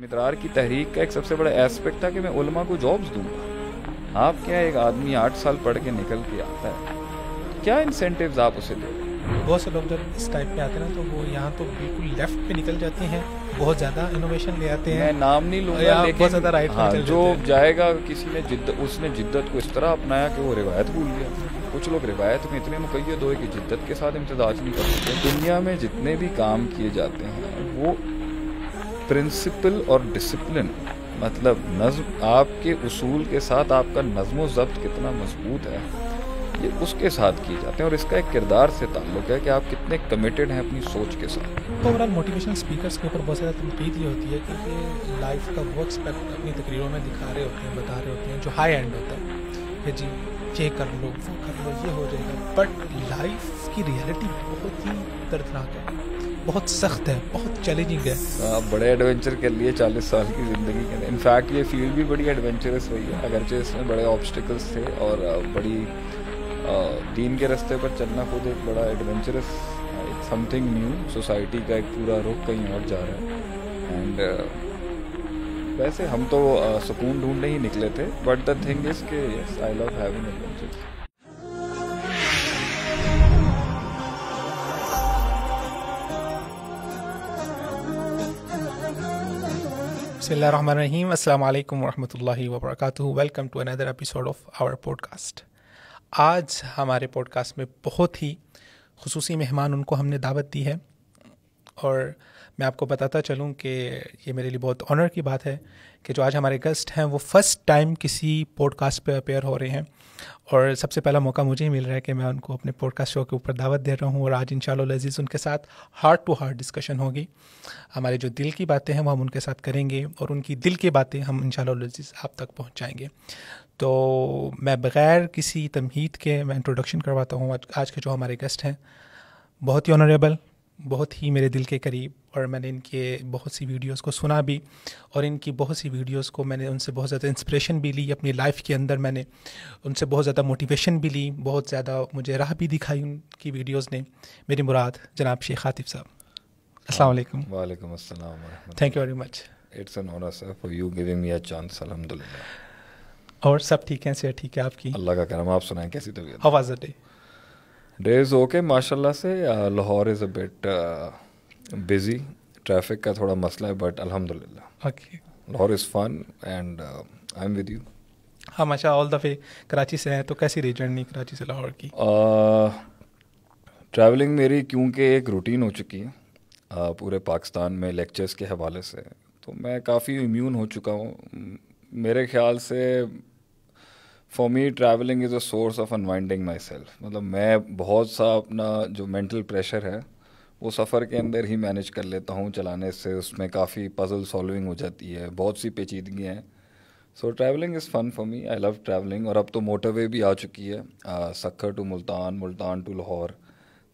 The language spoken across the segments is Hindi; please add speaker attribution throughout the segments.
Speaker 1: मित्रार की तहरीक का एक सबसे बड़ा एस्पेक्ट था कि मैं उलमा को जॉब्स दूंगा आप क्या एक आदमी आठ साल पढ़ के निकल के आता है क्या इंसेंटिव्स आप उसे दे
Speaker 2: बहुत से लोग जब इस टाइप पे आते हैं ना तो वो यहाँ तो बिल्कुल लेफ्ट पे निकल जाते हैं बहुत ज्यादा इनोवेशन ले आते हैं मैं
Speaker 1: नाम नहीं लूंगा लेकिन बहुत राइट हाँ, जो जाएगा किसी ने जिद्द उसने जिद्दत को इस तरह अपनाया कि वो रिवायत भूल गया कुछ लोग रिवायत में इतने मुकैद हो कि जिद्दत के साथ इम्तजाज नहीं कर सकते दुनिया में जितने भी काम किए जाते हैं वो प्रिंसिपल और डिसिप्लिन मतलब नज्म आपके उसूल के साथ आपका नज्म ज़ब्त कितना मजबूत है ये उसके साथ किए जाते हैं और इसका एक किरदार से ताल्लुक है कि आप कितने कमिटेड हैं अपनी सोच के साथ
Speaker 2: तो ओवरऑल मोटिवेशनल स्पीकर्स के ऊपर बहुत ज़्यादा तनकीद ये होती है कि लाइफ का वो एक्सपेक्ट अपनी तकरीरों में दिखा रहे होते हैं बता रहे होते हैं जो हाई एंड होता है कि जी ये कर लो वो कर लो ये हो जाएगा बट लाइफ की रियलिटी बहुत ही दर्दनाक है बहुत सख्त है बहुत चैलेंजिंग
Speaker 1: है आप हाँ, बड़े एडवेंचर कर लिए चालीस साल की ज़िंदगी के इनफैक्ट ये फील्ड भी बड़ी एडवेंचरस हुई है जो इसमें बड़े ऑब्स्टिकल्स थे और बड़ी दीन के रास्ते पर चलना खुद एक बड़ा एडवेंचरस समथिंग न्यू सोसाइटी का एक पूरा रुख कहीं और जा रहा है एंड वैसे हम तो सुकून ढूंढने ही निकले थे बट द थिंग इज के आई लव हैविंग एडवेंचर्स
Speaker 2: बसमीम अल्लाम वरहमल वबरक welcome to another episode of our podcast आज हमारे पॉडकास्ट में बहुत ही खसूस मेहमान उनको हमने दावत दी है और मैं आपको बताता चलूँ कि ये मेरे लिए बहुत ऑनर की बात है कि जो आज हमारे गेस्ट हैं वो फ़र्स्ट टाइम किसी पॉडकास्ट पे अपेयर हो रहे हैं और सबसे पहला मौका मुझे ही मिल रहा है कि मैं उनको अपने पॉडकास्ट शो के ऊपर दावत दे रहा हूँ और आज इन लजीज उनके साथ हार्ट टू हार्ट डिस्कशन होगी हमारे जो दिल की बातें हैं वो हम उनके साथ करेंगे और उनकी दिल की बातें हम इन लजीज आप तक पहुँचाएँगे तो मैं बग़ैर किसी तमहीद के मैं इंट्रोडक्शन करवाता हूँ आज के जो हमारे गेस्ट हैं बहुत ही ऑनरेबल बहुत ही मेरे दिल के करीब और मैंने इनके बहुत सी वीडियोस को सुना भी और इनकी बहुत सी वीडियोस को मैंने उनसे बहुत ज़्यादा इंस्पिरेशन भी ली अपनी लाइफ के अंदर मैंने उनसे बहुत ज़्यादा मोटिवेशन भी ली बहुत ज़्यादा मुझे राह भी दिखाई उनकी वीडियोस ने मेरी मुराद जनाब शेख हातिफ साहब अस्सलाम
Speaker 1: वालेकुम अस्सलाम thank you very much it's an honour sir for you giving me a chance अल्हम्दुलिल्लाह और सब ठीक है सर ठीक है आपकी अल्लाह का करम आप सुनाएं कैसी तबीयत how was the day days okay माशाल्लाह से Lahore is a bit busy traffic का थोड़ा मसला है बट अल्हम्दुलिल्लाह okay Lahore is fun and I am with you
Speaker 2: हाँ माशा ऑल दफ़े कराची से हैं तो कैसी रही
Speaker 1: जर्नी कराची से लाहौर की ट्रैवलिंग uh, मेरी क्योंकि एक रूटीन हो चुकी है आ, uh, पूरे पाकिस्तान में लेक्चर्स के हवाले से तो मैं काफ़ी इम्यून हो चुका हूँ मेरे ख्याल से for me travelling is a source of unwinding myself मतलब मैं बहुत सा अपना जो मेंटल प्रेशर है वो सफ़र के अंदर ही मैनेज कर लेता हूँ चलाने से उसमें काफ़ी पजल सॉल्विंग हो जाती है बहुत सी पेचीदगियाँ हैं so travelling is fun for me I love travelling और अब तो मोटरवे भी आ चुकी है सखर टू मुल्तान मुल्तान टू लाहौर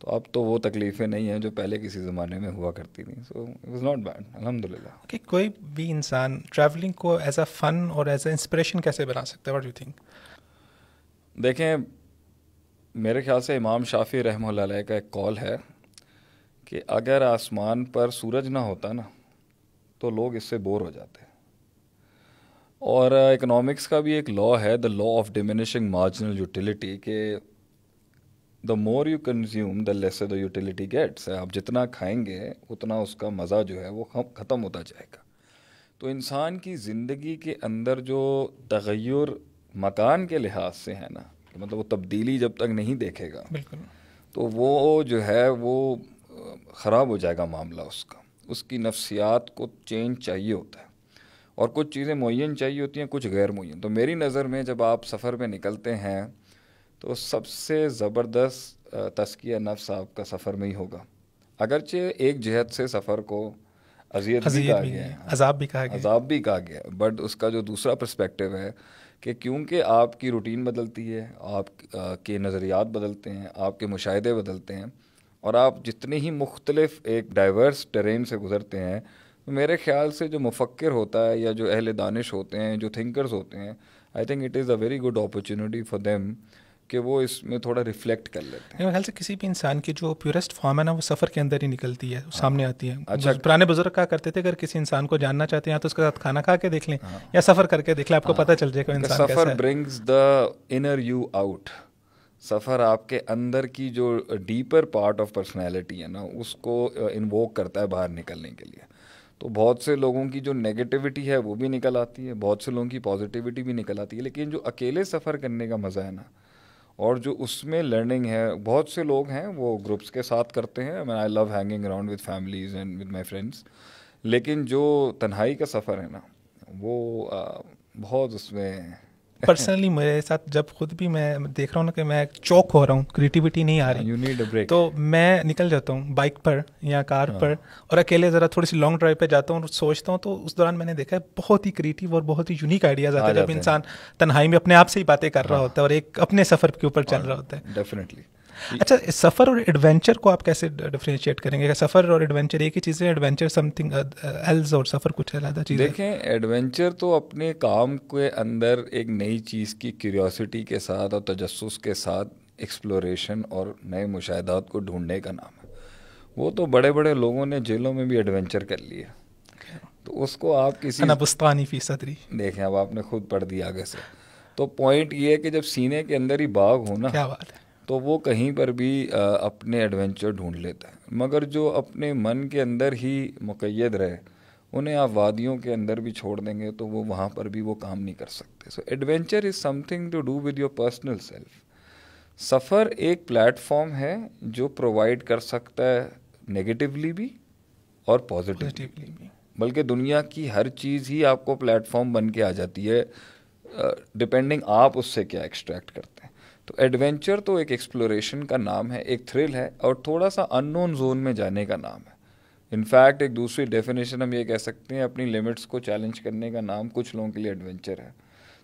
Speaker 1: तो अब तो वो तकलीफ़ें नहीं हैं जो पहले किसी ज़माने में हुआ करती थी so it
Speaker 2: is not bad अलहमदिल्ला ओके कोई भी इंसान ट्रैवलिंग को एज अ फ़न और एज अ इंस्परेशन कैसे बना सकता है वॉट यू थिंक
Speaker 1: देखें मेरे ख्याल से इमाम शाफी रहम का एक कॉल है कि अगर आसमान पर सूरज ना होता ना तो लोग इससे बोर हो जाते और इकोनॉमिक्स का भी एक लॉ है the law of diminishing marginal utility के the more you consume the less the utility gets आप जितना खाएंगे उतना उसका मज़ा जो है वो ख़त्म होता जाएगा तो इंसान की ज़िंदगी के अंदर जो तगैर मकान के लिहाज से है ना तो मतलब वो तब्दीली जब तक नहीं देखेगा बिल्कुल तो वो जो है वो ख़राब हो जाएगा मामला उसका उसकी नफ्सियात को चेंज चाहिए होता है और कुछ चीज़ें मुन चाहिए होती हैं कुछ गैर मुन तो मेरी नज़र में जब आप सफ़र में निकलते हैं तो सबसे ज़बरदस्त तस्किया नफ्स आपका सफ़र में ही होगा अगरचे एक जहत से सफ़र को अजियत भी कहा गया है अजाब भी कहा गया अजाब भी कहा गया बट उसका जो दूसरा परस्पेक्टिव है कि क्योंकि आपकी रूटीन बदलती है आप के नज़रियात बदलते हैं आपके मुशाहदे बदलते हैं और आप जितने ही मुख्तलफ एक डाइवर्स ट्रेन से गुज़रते हैं तो मेरे ख्याल से जो मुफक्र होता है या जो अहल दानिश होते हैं जो थिंकर्स होते हैं I think it is a very good opportunity for them कि वो इसमें थोड़ा रिफ्लेक्ट कर लेते
Speaker 2: हैं ख्याल से किसी भी इंसान की जो प्योरेस्ट फॉर्म है ना वो सफ़र के अंदर ही निकलती है सामने आती है अच्छा पुराने बुजुर्ग क्या करते थे अगर किसी इंसान को जानना चाहते हैं तो उसके साथ खाना खा के देख लें हाँ। या सफ़र करके देख लें आपको हाँ। पता चल जाएगा इंसान सफ़र
Speaker 1: brings the inner you out सफ़र आपके अंदर की जो डीपर पार्ट ऑफ पर्सनैलिटी है ना उसको इन्वोक करता है बाहर निकलने के लिए तो बहुत से लोगों की जो नेगेटिविटी है वो भी निकल आती है बहुत से लोगों की पॉजिटिविटी भी निकल आती है लेकिन जो अकेले सफ़र करने का मज़ा है ना और जो उसमें लर्निंग है बहुत से लोग हैं वो ग्रुप्स के साथ करते हैं मैं I love hanging around with families and with my friends लेकिन जो तन्हाई का सफ़र है ना वो आ, बहुत उसमें पर्सनली
Speaker 2: मेरे साथ जब खुद भी मैं देख रहा हूँ ना कि मैं चौक हो रहा हूँ क्रिएटिविटी नहीं आ रही यू नीड ब्रेक तो मैं निकल जाता हूँ बाइक पर या कार हाँ. पर और अकेले ज़रा थोड़ी सी लॉन्ग ड्राइव पे जाता हूँ और सोचता हूँ तो उस दौरान मैंने देखा है बहुत ही क्रिएटिव और बहुत ही यूनिक आइडियाज आते हैं जब इंसान तनहाई में अपने आप से ही बातें कर रहा हाँ। होता है और एक अपने सफर के ऊपर चल हाँ, रहा होता
Speaker 1: है डेफिनेटली
Speaker 2: अच्छा सफर और एडवेंचर को आप कैसे डिफ्रेंशिएट करेंगे सफर और एडवेंचर एक ही चीज़ है एडवेंचर समथिंग एल्स और सफर कुछ अलग चीज़ देखें
Speaker 1: एडवेंचर तो अपने काम के अंदर एक नई चीज़ की क्यूरियोसिटी के साथ और तजस के साथ एक्सप्लोरेशन और नए मुशाहदात को ढूंढने का नाम है वो तो बड़े बड़े लोगों ने जेलों में भी एडवेंचर कर लिया तो उसको आप किसी
Speaker 2: नबुस्तानी
Speaker 1: फीसदी देखें अब आपने खुद पढ़ दिया आगे से तो पॉइंट ये है कि जब सीने के अंदर ही बाग हो ना क्या बात है तो वो कहीं पर भी अपने एडवेंचर ढूंढ लेता है मगर जो अपने मन के अंदर ही मुकैद रहे उन्हें आप वादियों के अंदर भी छोड़ देंगे तो वो वहाँ पर भी वो काम नहीं कर सकते so adventure is something to do with your personal self सफ़र एक प्लेटफॉर्म है जो प्रोवाइड कर सकता है नेगेटिवली भी और पॉजिटिवली भी बल्कि दुनिया की हर चीज़ ही आपको प्लेटफॉर्म बन के आ जाती है डिपेंडिंग uh, आप उससे क्या एक्सट्रैक्ट करते हैं तो एडवेंचर तो एक एक्सप्लोरेशन का नाम है एक थ्रिल है और थोड़ा सा अननोन जोन में जाने का नाम है इनफैक्ट एक दूसरी डेफिनेशन हम ये कह सकते हैं अपनी लिमिट्स को चैलेंज करने का नाम कुछ लोगों के लिए एडवेंचर है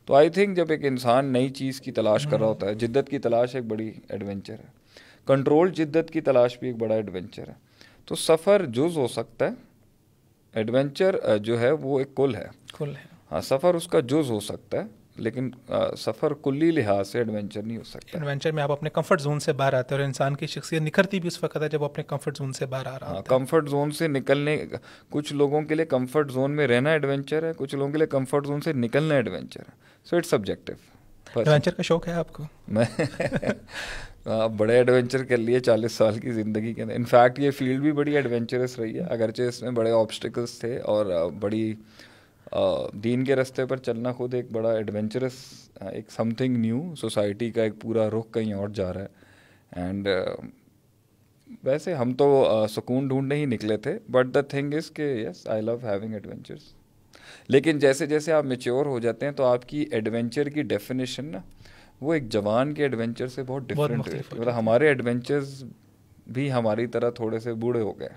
Speaker 1: तो आई थिंक जब एक इंसान नई चीज़ की तलाश कर रहा होता है जिद्दत की तलाश एक बड़ी एडवेंचर है कंट्रोल जिद्दत की तलाश भी एक बड़ा एडवेंचर है तो सफ़र जुज हो सकता है एडवेंचर जो है वो एक कुल है कुल है हाँ सफ़र उसका जुज हो सकता है लेकिन आ, सफ़र कुल्ली लिहाज से एडवेंचर नहीं हो सकता
Speaker 2: एडवेंचर में आप अपने कंफर्ट जोन से बाहर आते हैं और इंसान की शख्सियत निखरती भी उस वक्त है जब अपने कंफर्ट जोन से बाहर आ रहा हाँ, है
Speaker 1: कंफर्ट जोन से निकलने कुछ लोगों के लिए कंफर्ट जोन में रहना एडवेंचर है कुछ लोगों के लिए कंफर्ट जोन से निकलना एडवेंचर है सो इट्स सब्जेक्टिव एडवेंचर
Speaker 2: का शौक है आपको मैं
Speaker 1: आप बड़े एडवेंचर कर लिए चालीस साल की ज़िंदगी के अंदर इनफैक्ट ये फील्ड भी बड़ी एडवेंचरस रही है अगरचे इसमें बड़े ऑब्स्टिकल्स थे और बड़ी दीन के रास्ते पर चलना खुद एक बड़ा एडवेंचरस एक समथिंग न्यू सोसाइटी का एक पूरा रुख कहीं और जा रहा है एंड वैसे हम तो सुकून ढूंढने ही निकले थे बट द थिंग इज़ के yes I love having adventures लेकिन जैसे जैसे आप मेच्योर हो जाते हैं तो आपकी एडवेंचर की डेफिनेशन ना वो एक जवान के एडवेंचर से बहुत डिफरेंट मतलब हमारे एडवेंचर्स भी हमारी तरह थोड़े से बूढ़े हो गए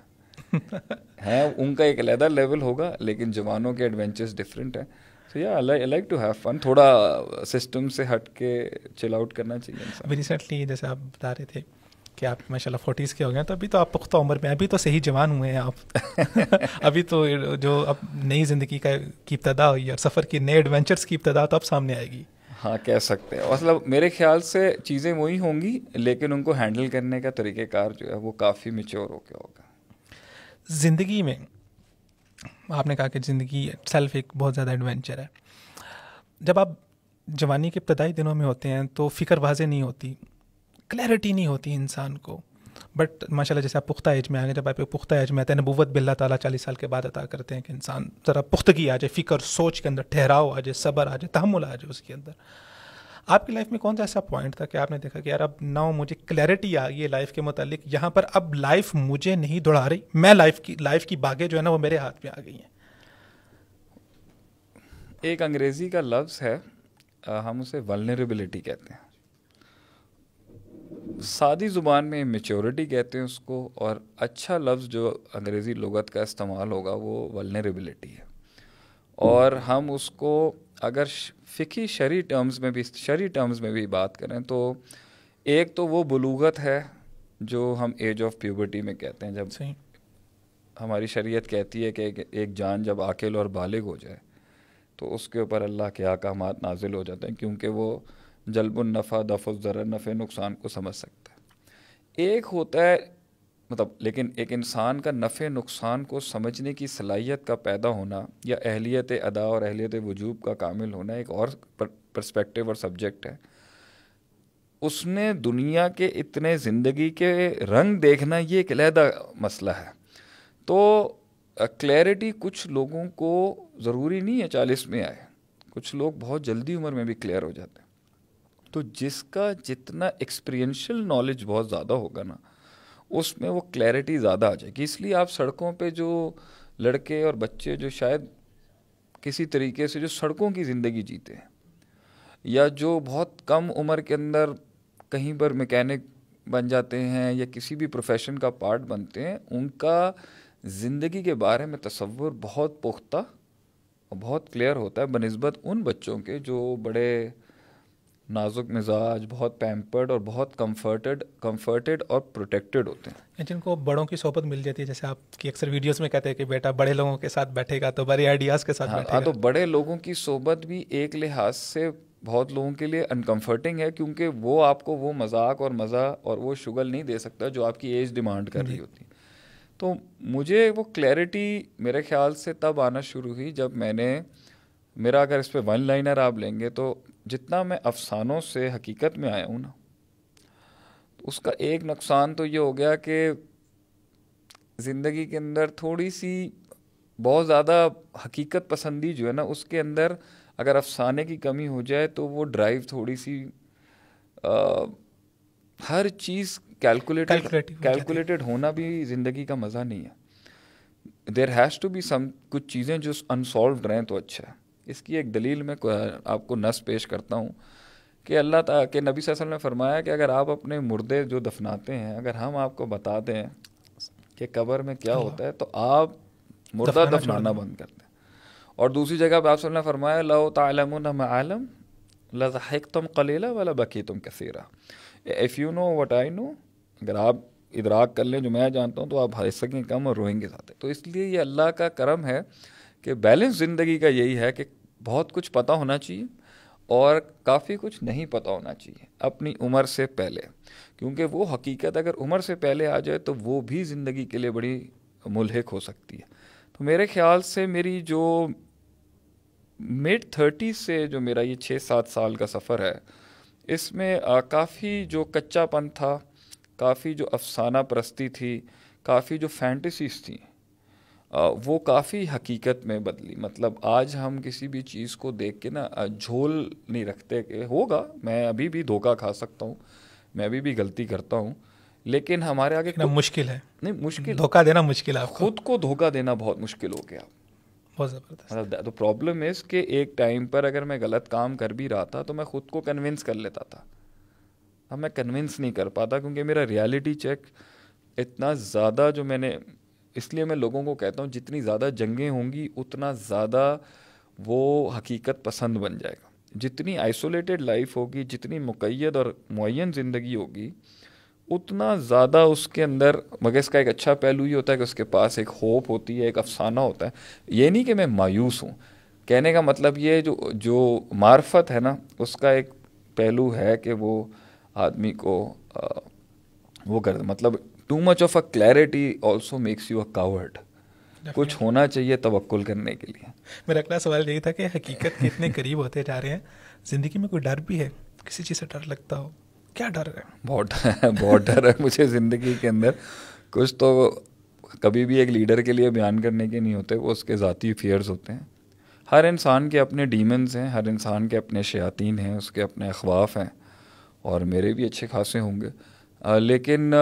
Speaker 1: हैं उनका एक अलहदा लेवल होगा लेकिन जवानों के एडवेंचर्स डिफरेंट हैं सो या I like to have fun थोड़ा सिस्टम uh, से हट के चिल आउट करना चाहिए
Speaker 2: अभी रिसेंटली जैसे आप बता रहे थे कि आप माशाल्लाह फोर्टीज़ के हो गए तो अभी तो आप पुख्ता उम्र में अभी तो सही जवान हुए हैं आप अभी तो जो अब नई ज़िंदगी का की इब्तदा हुई और सफ़र की नए एडवेंचर्स की इब्तदा तो अब सामने आएगी
Speaker 1: हाँ कह सकते हैं मतलब मेरे ख्याल से चीज़ें वही होंगी लेकिन उनको हैंडल करने का तरीक़ेकार जो है वो काफ़ी मिच्योर हो गया होगा
Speaker 2: ज़िंदगी में आपने कहा कि ज़िंदगी सेल्फ एक बहुत ज़्यादा एडवेंचर है जब आप जवानी के पदाई दिनों में होते हैं तो फिक्र वाजें नहीं होती क्लैरिटी नहीं होती इंसान को बट माशाल्लाह जैसे आप पुख्ता एज में आ गए जब आप पुख्ता एज में आते हैं नबूत बिल्ला ताला चालीस साल के बाद अदा करते हैं कि इंसान ज़रा पुख्तगी आ जाए फ़िक्र सोच के अंदर ठहराव आ जाए सब्र आ जाए तहमुल आ जाए उसके अंदर आपकी लाइफ में कौन सा ऐसा पॉइंट था कि आपने देखा कि यार अब नाउ मुझे क्लैरिटी आ गई है लाइफ के मतलब यहाँ पर अब लाइफ मुझे नहीं दौड़ा रही मैं लाइफ की लाइफ की बागें जो है ना वो मेरे हाथ में आ गई हैं
Speaker 1: एक अंग्रेजी का लफ्ज़ है हम उसे वलनरेबिलिटी कहते हैं सादी ज़ुबान में मेच्योरिटी कहते हैं उसको और अच्छा लफ्ज़ जो अंग्रेज़ी लगत का इस्तेमाल होगा वो वलनरेबिलिटी है और हम उसको अगर फ़िकी शरी टर्म्स में भी शरी टर्म्स में भी बात करें तो एक तो वो बलूगत है जो हम एज ऑफ प्यूबर्टी में कहते हैं जब सही हमारी शरीयत कहती है कि एक, जान जब आकेल और बालिग हो जाए तो उसके ऊपर अल्लाह के अहकाम नाजिल हो जाते हैं क्योंकि वो दफ़ुल ज़र नफ़े नुकसान को समझ सकता है एक होता है मतलब लेकिन एक इंसान का नफ़े नुकसान को समझने की सलाहियत का पैदा होना या अहलियत अदा और अहलियत वजूब का कामिल होना एक और परस्पेक्टिव और सब्जेक्ट है उसने दुनिया के इतने ज़िंदगी के रंग देखना ये एक लहदा मसला है तो क्लैरिटी कुछ लोगों को ज़रूरी नहीं है चालीस में आए कुछ लोग बहुत जल्दी उम्र में भी क्लियर हो जाते हैं तो जिसका जितना एक्सपीरियंशियल नॉलेज बहुत ज़्यादा होगा ना उसमें वो क्लैरिटी ज़्यादा आ जाएगी इसलिए आप सड़कों पे जो लड़के और बच्चे जो शायद किसी तरीके से जो सड़कों की ज़िंदगी जीते हैं या जो बहुत कम उम्र के अंदर कहीं पर मैकेनिक बन जाते हैं या किसी भी प्रोफेशन का पार्ट बनते हैं उनका ज़िंदगी के बारे में तस्वुर बहुत पुख्ता और बहुत क्लियर होता है बनस्बत उन बच्चों के जो बड़े नाजुक मिजाज बहुत पैम्पर्ड और बहुत कम्फर्टेड कम्फर्टेड और प्रोटेक्टेड होते
Speaker 2: हैं जिनको बड़ों की सोबत मिल जाती है जैसे आपकी अक्सर वीडियोस में कहते हैं कि बेटा बड़े लोगों के साथ बैठेगा तो बड़े आइडियाज़ के साथ हाँ, बैठेगा हाँ तो बड़े
Speaker 1: लोगों की सोबत भी एक लिहाज से बहुत लोगों के लिए अनकम्फर्टिंग है क्योंकि वो आपको वो मजाक और मज़ा और वो शुगल नहीं दे सकता जो आपकी एज डिमांड कर रही होती तो मुझे वो क्लैरिटी मेरे ख्याल से तब आना शुरू हुई जब मैंने मेरा अगर इस पर वन लाइनर आप लेंगे तो जितना मैं अफसानों से हकीकत में आया हूँ ना तो उसका एक नुकसान तो ये हो गया कि ज़िंदगी के अंदर थोड़ी सी बहुत ज़्यादा हकीकत पसंदी जो है ना उसके अंदर अगर अफसाने की कमी हो जाए तो वो ड्राइव थोड़ी सी आ, हर चीज़ कैलकुलेट कैलकुलेटेड होना भी ज़िंदगी का मज़ा नहीं है there has to be some कुछ चीज़ें जो अनसॉल्व रहें तो अच्छा है इसकी एक दलील मैं आपको नस पेश करता हूँ कि अल्लाह त के नबी वसल्लम ने फरमाया कि अगर आप अपने मुर्दे जो दफनाते हैं अगर हम आपको बता दें कि कब्र में क्या होता है तो आप मुर्दा दफनाना बंद कर दें और दूसरी जगह पर आप ने फरमाया लो तम आलम लजहक तुम कलीला वाला बकी तुम कसीरा if you know what I know अगर आप इदराक कर लें जो मैं जानता हूँ तो आप हंस सकें कम और रोएंगे जाते तो इसलिए ये अल्लाह का करम है कि बैलेंस ज़िंदगी का यही है कि बहुत कुछ पता होना चाहिए और काफ़ी कुछ नहीं पता होना चाहिए अपनी उम्र से पहले क्योंकि वो हकीकत अगर उम्र से पहले आ जाए तो वो भी ज़िंदगी के लिए बड़ी मुलहक हो सकती है तो मेरे ख्याल से मेरी जो मिड थर्टी से जो मेरा ये छः सात साल का सफ़र है इसमें काफ़ी जो कच्चापन था काफ़ी जो अफसाना प्रस्ती थी काफ़ी जो फैंटसीज थी वो काफ़ी हकीकत में बदली मतलब आज हम किसी भी चीज़ को देख के ना झोल नहीं रखते कि होगा मैं अभी भी धोखा खा सकता हूँ मैं अभी भी गलती करता हूँ लेकिन हमारे आगे ना मुश्किल है
Speaker 2: नहीं मुश्किल धोखा देना मुश्किल
Speaker 1: है खुद को धोखा देना बहुत मुश्किल हो गया बहुत ज़बरदस्त मतलब तो प्रॉब्लम इस कि एक टाइम पर अगर मैं गलत काम कर भी रहा था तो मैं खुद को कन्विंस कर लेता था अब मैं कन्विंस नहीं कर पाता क्योंकि मेरा रियलिटी चेक इतना ज़्यादा जो मैंने इसलिए मैं लोगों को कहता हूँ जितनी ज़्यादा जंगें होंगी उतना ज़्यादा वो हकीकत पसंद बन जाएगा जितनी आइसोलेटेड लाइफ होगी जितनी मुकैद और मुन ज़िंदगी होगी उतना ज़्यादा उसके अंदर मगर इसका एक अच्छा पहलू ये होता है कि उसके पास एक होप होती है एक अफसाना होता है ये नहीं कि मैं मायूस हूँ कहने का मतलब ये जो जो मार्फत है ना उसका एक पहलू है कि वो आदमी को आ, वो कर मतलब too much of a clarity also makes you a coward कुछ होना चाहिए तवक्ल करने के लिए
Speaker 2: मेरा अगला सवाल यही था कि हकीकत के इतने करीब होते जा रहे हैं ज़िंदगी में कोई डर भी है किसी चीज़ से डर लगता हो क्या डर
Speaker 1: है बहुत डर है बहुत डर है मुझे ज़िंदगी के अंदर कुछ तो कभी भी एक लीडर के लिए बयान करने के नहीं होते वो उसके ज़ाती फियर्स होते हैं हर इंसान के अपने डीमेंस हैं हर इंसान के अपने शयातीन हैं उसके अपने अखवाफ हैं और मेरे भी अच्छे खासे होंगे आ, लेकिन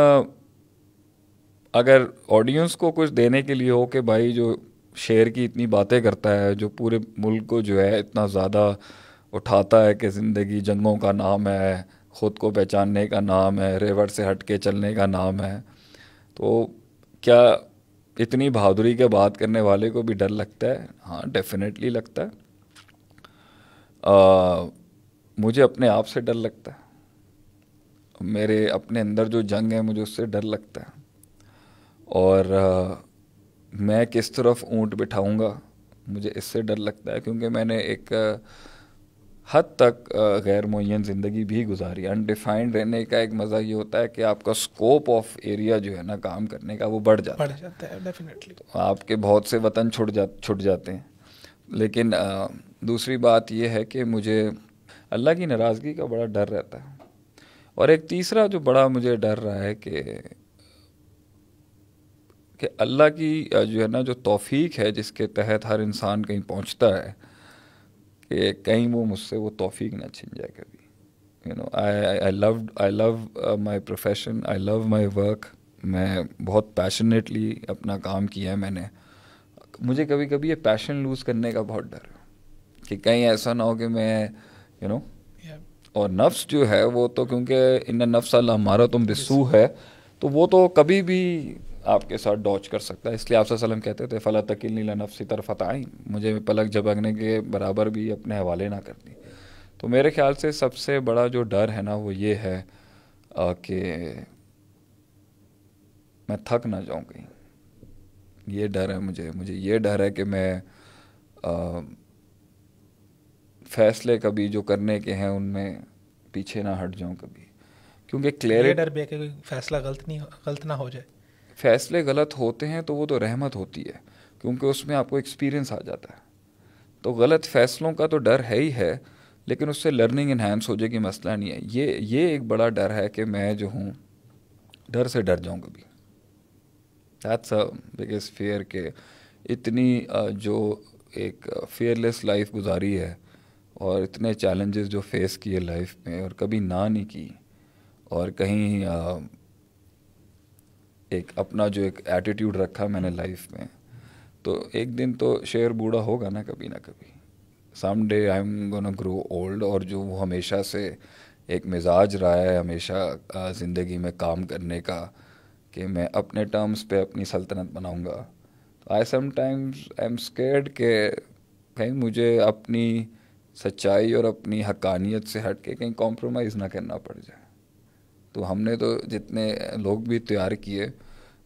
Speaker 1: अगर ऑडियंस को कुछ देने के लिए हो कि भाई जो शेर की इतनी बातें करता है जो पूरे मुल्क को जो है इतना ज़्यादा उठाता है कि ज़िंदगी जंगों का नाम है ख़ुद को पहचानने का नाम है रेवर से हट के चलने का नाम है तो क्या इतनी बहादुरी के बात करने वाले को भी डर लगता है हाँ डेफिनेटली लगता है आ, मुझे अपने आप से डर लगता है मेरे अपने अंदर जो जंग है मुझे उससे डर लगता है और आ, मैं किस तरफ ऊँट बिठाऊँगा मुझे इससे डर लगता है क्योंकि मैंने एक हद तक गैर मुन ज़िंदगी भी गुजारी अनडिफाइंड रहने का एक मज़ा ये होता है कि आपका स्कोप ऑफ एरिया जो है ना काम करने का वो बढ़ जाता बढ़ है जाता है डेफिनेटली तो आपके बहुत से वतन छुट जा छुट जाते हैं लेकिन आ, दूसरी बात यह है कि मुझे अल्लाह की नाराज़गी का बड़ा डर रहता है और एक तीसरा जो बड़ा मुझे डर रहा है कि कि अल्लाह की जो है ना जो तौफीक है जिसके तहत हर इंसान कहीं पहुंचता है कि कहीं वो मुझसे वो तौफीक ना छिन जाए कभी you know I I love I love my profession I love my work मैं बहुत पैशनेटली अपना काम किया है मैंने मुझे कभी कभी ये पैशन लूज़ करने का बहुत डर है कि कहीं ऐसा ना हो कि मैं यू you नो know, और नफ्स जो है वो तो क्योंकि इन नफ्स अल्लाह हमारा तुम तो बिसू है तो वो तो कभी भी आपके साथ डॉच कर सकता है इसलिए आपसे सलम कहते थे फ़ला तकिल नीला नफसी तरफ आई मुझे पलक झपकने के बराबर भी अपने हवाले ना दी तो मेरे ख्याल से सबसे बड़ा जो डर है ना वो ये है कि मैं थक ना जाऊँ कहीं ये डर है मुझे मुझे ये डर है कि मैं आ, फैसले कभी जो करने के हैं उनमें पीछे ना हट जाऊँ कभी क्योंकि क्लियर डर
Speaker 2: भी है कि फैसला गलत नहीं गलत ना हो जाए
Speaker 1: फैसले गलत होते हैं तो वो तो रहमत होती है क्योंकि उसमें आपको एक्सपीरियंस आ जाता है तो गलत फैसलों का तो डर है ही है लेकिन उससे लर्निंग इन्हेंस हो जाएगी मसला नहीं है ये ये एक बड़ा डर है कि मैं जो हूँ डर से डर जाऊँ कभी दैट्स अ बिगेस्ट फेयर के इतनी जो एक फेयरलेस लाइफ गुजारी है और इतने चैलेंजेस जो फेस किए लाइफ में और कभी ना नहीं की और कहीं एक अपना जो एक एटीट्यूड रखा मैंने लाइफ में तो एक दिन तो शेर बूढ़ा होगा ना कभी ना कभी someday I am gonna grow old और जो वो हमेशा से एक मिजाज रहा है हमेशा ज़िंदगी में काम करने का कि मैं अपने टर्म्स पे अपनी सल्तनत बनाऊंगा तो I sometimes I am scared के कहीं मुझे अपनी सच्चाई और अपनी हकानियत से हट के कहीं कॉम्प्रोमाइज़ ना करना पड़ जाए तो हमने तो जितने लोग भी तैयार किए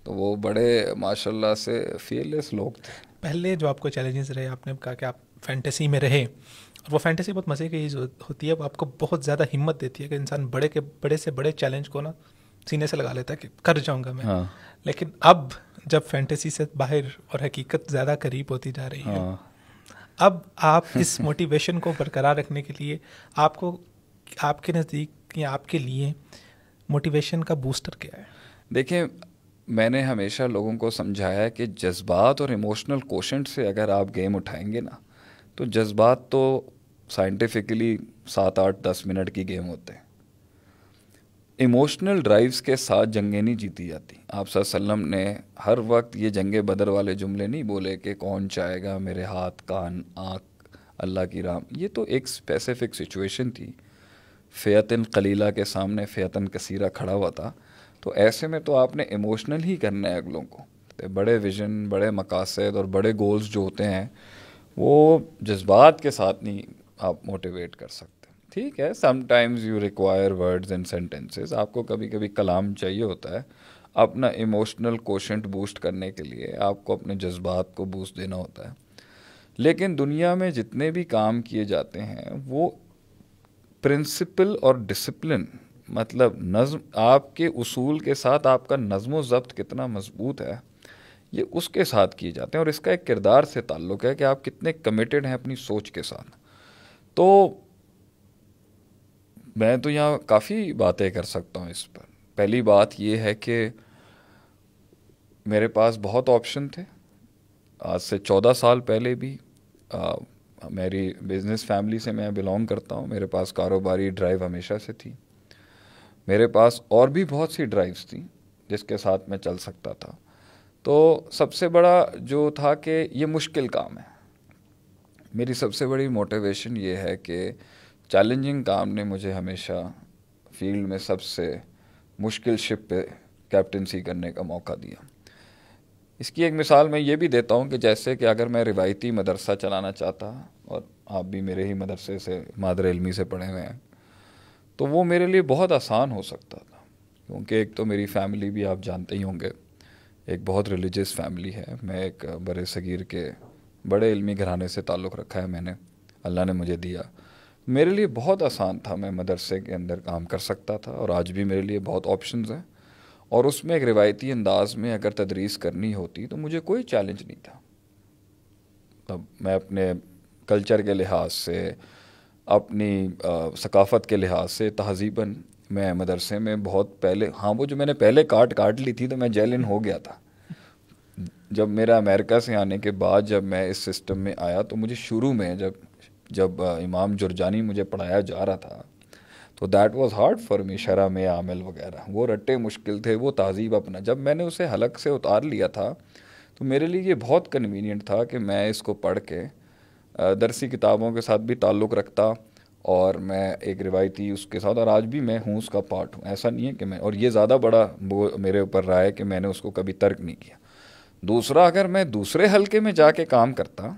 Speaker 1: तो वो बड़े माशाल्लाह से फियरलेस लोग थे
Speaker 2: पहले जो आपको चैलेंजेस रहे आपने कहा कि आप फैंटेसी में रहे और वो फैंटेसी बहुत मज़े की होती है वो आपको बहुत ज़्यादा हिम्मत देती है कि इंसान बड़े के बड़े से बड़े चैलेंज को ना सीने से लगा लेता है कि कर जाऊंगा मैं हाँ। लेकिन अब जब फैंटेसी से बाहर और हकीकत ज़्यादा करीब होती जा रही है हाँ। अब आप इस मोटिवेशन को बरकरार रखने के लिए आपको आपके नज़दीक या आपके लिए मोटिवेशन का बूस्टर क्या है
Speaker 1: देखिए मैंने हमेशा लोगों को समझाया कि जज्बात और इमोशनल कोशेंट से अगर आप गेम उठाएंगे ना तो जज्बात तो साइंटिफिकली सात आठ दस मिनट की गेम होते हैं इमोशनल ड्राइव्स के साथ जंगें नहीं जीती जाती आप सल्लम ने हर वक्त ये जंगे बदर वाले जुमले नहीं बोले कि कौन चाहेगा मेरे हाथ कान आँख अल्लाह की राम ये तो एक स्पेसिफिक सिचुएशन थी फ़ैतन कलीला के सामने फ़ैतन कसीरा खड़ा हुआ था तो ऐसे में तो आपने इमोशनल ही करना है अगलों को तो बड़े विजन बड़े मकासद और बड़े गोल्स जो होते हैं वो जज्बात के साथ नहीं आप मोटिवेट कर सकते ठीक है sometimes you require words and sentences आपको कभी कभी कलाम चाहिए होता है अपना इमोशनल कोशेंट बूस्ट करने के लिए आपको अपने जज्बात को बूस्ट देना होता है लेकिन दुनिया में जितने भी काम किए जाते हैं वो प्रिंसिपल और डिसिप्लिन मतलब नज़म आपके उसूल के साथ आपका नज़म ज़ब्त कितना मजबूत है ये उसके साथ किए जाते हैं और इसका एक किरदार से ताल्लुक़ है कि आप कितने कमिटेड हैं अपनी सोच के साथ तो मैं तो यहाँ काफ़ी बातें कर सकता हूँ इस पर पहली बात ये है कि मेरे पास बहुत ऑप्शन थे आज से चौदह साल पहले भी मेरी बिज़नेस फैमिली से मैं बिलोंग करता हूँ मेरे पास कारोबारी ड्राइव हमेशा से थी मेरे पास और भी बहुत सी ड्राइव्स थी जिसके साथ मैं चल सकता था तो सबसे बड़ा जो था कि ये मुश्किल काम है मेरी सबसे बड़ी मोटिवेशन ये है कि चैलेंजिंग काम ने मुझे हमेशा फील्ड में सबसे मुश्किल शिप पे कैप्टनसी करने का मौका दिया इसकी एक मिसाल मैं ये भी देता हूँ कि जैसे कि अगर मैं रिवायती मदरसा चलाना चाहता और आप भी मेरे ही मदरसे से मादर इलमी से पढ़े हुए हैं तो वो मेरे लिए बहुत आसान हो सकता था क्योंकि एक तो मेरी फैमिली भी आप जानते ही होंगे एक बहुत रिलीजियस फैमिली है मैं एक बड़े सगीर के बड़े इलमी घराने से ताल्लुक़ रखा है मैंने अल्लाह ने मुझे दिया मेरे लिए बहुत आसान था मैं मदरसे के अंदर काम कर सकता था और आज भी मेरे लिए बहुत ऑप्शंस हैं और उसमें एक रिवायती अंदाज में अगर तदरीस करनी होती तो मुझे कोई चैलेंज नहीं था तब मैं अपने कल्चर के लिहाज से अपनी सकाफ़त के लिहाज से तहजीबन मैं मदरसे में बहुत पहले हाँ वो जो मैंने पहले काट काट ली थी तो मैं जेलिन हो गया था जब मेरा अमेरिका से आने के बाद जब मैं इस सिस्टम में आया तो मुझे शुरू में जब जब इमाम जुर्जानी मुझे पढ़ाया जा रहा था तो that was hard for me शरा में आमिल वगैरह वो रट्टे मुश्किल थे वो तहजीब अपना जब मैंने उसे हलक से उतार लिया था तो मेरे लिए ये बहुत कन्वीनियंट था कि मैं इसको पढ़ के दरसी किताबों के साथ भी ताल्लुक़ रखता और मैं एक रिवायती उसके साथ और आज भी मैं हूँ उसका पार्ट हूँ ऐसा नहीं है कि मैं और ये ज़्यादा बड़ा वो मेरे ऊपर रहा है कि मैंने उसको कभी तर्क नहीं किया दूसरा अगर मैं दूसरे हलके में जाके काम करता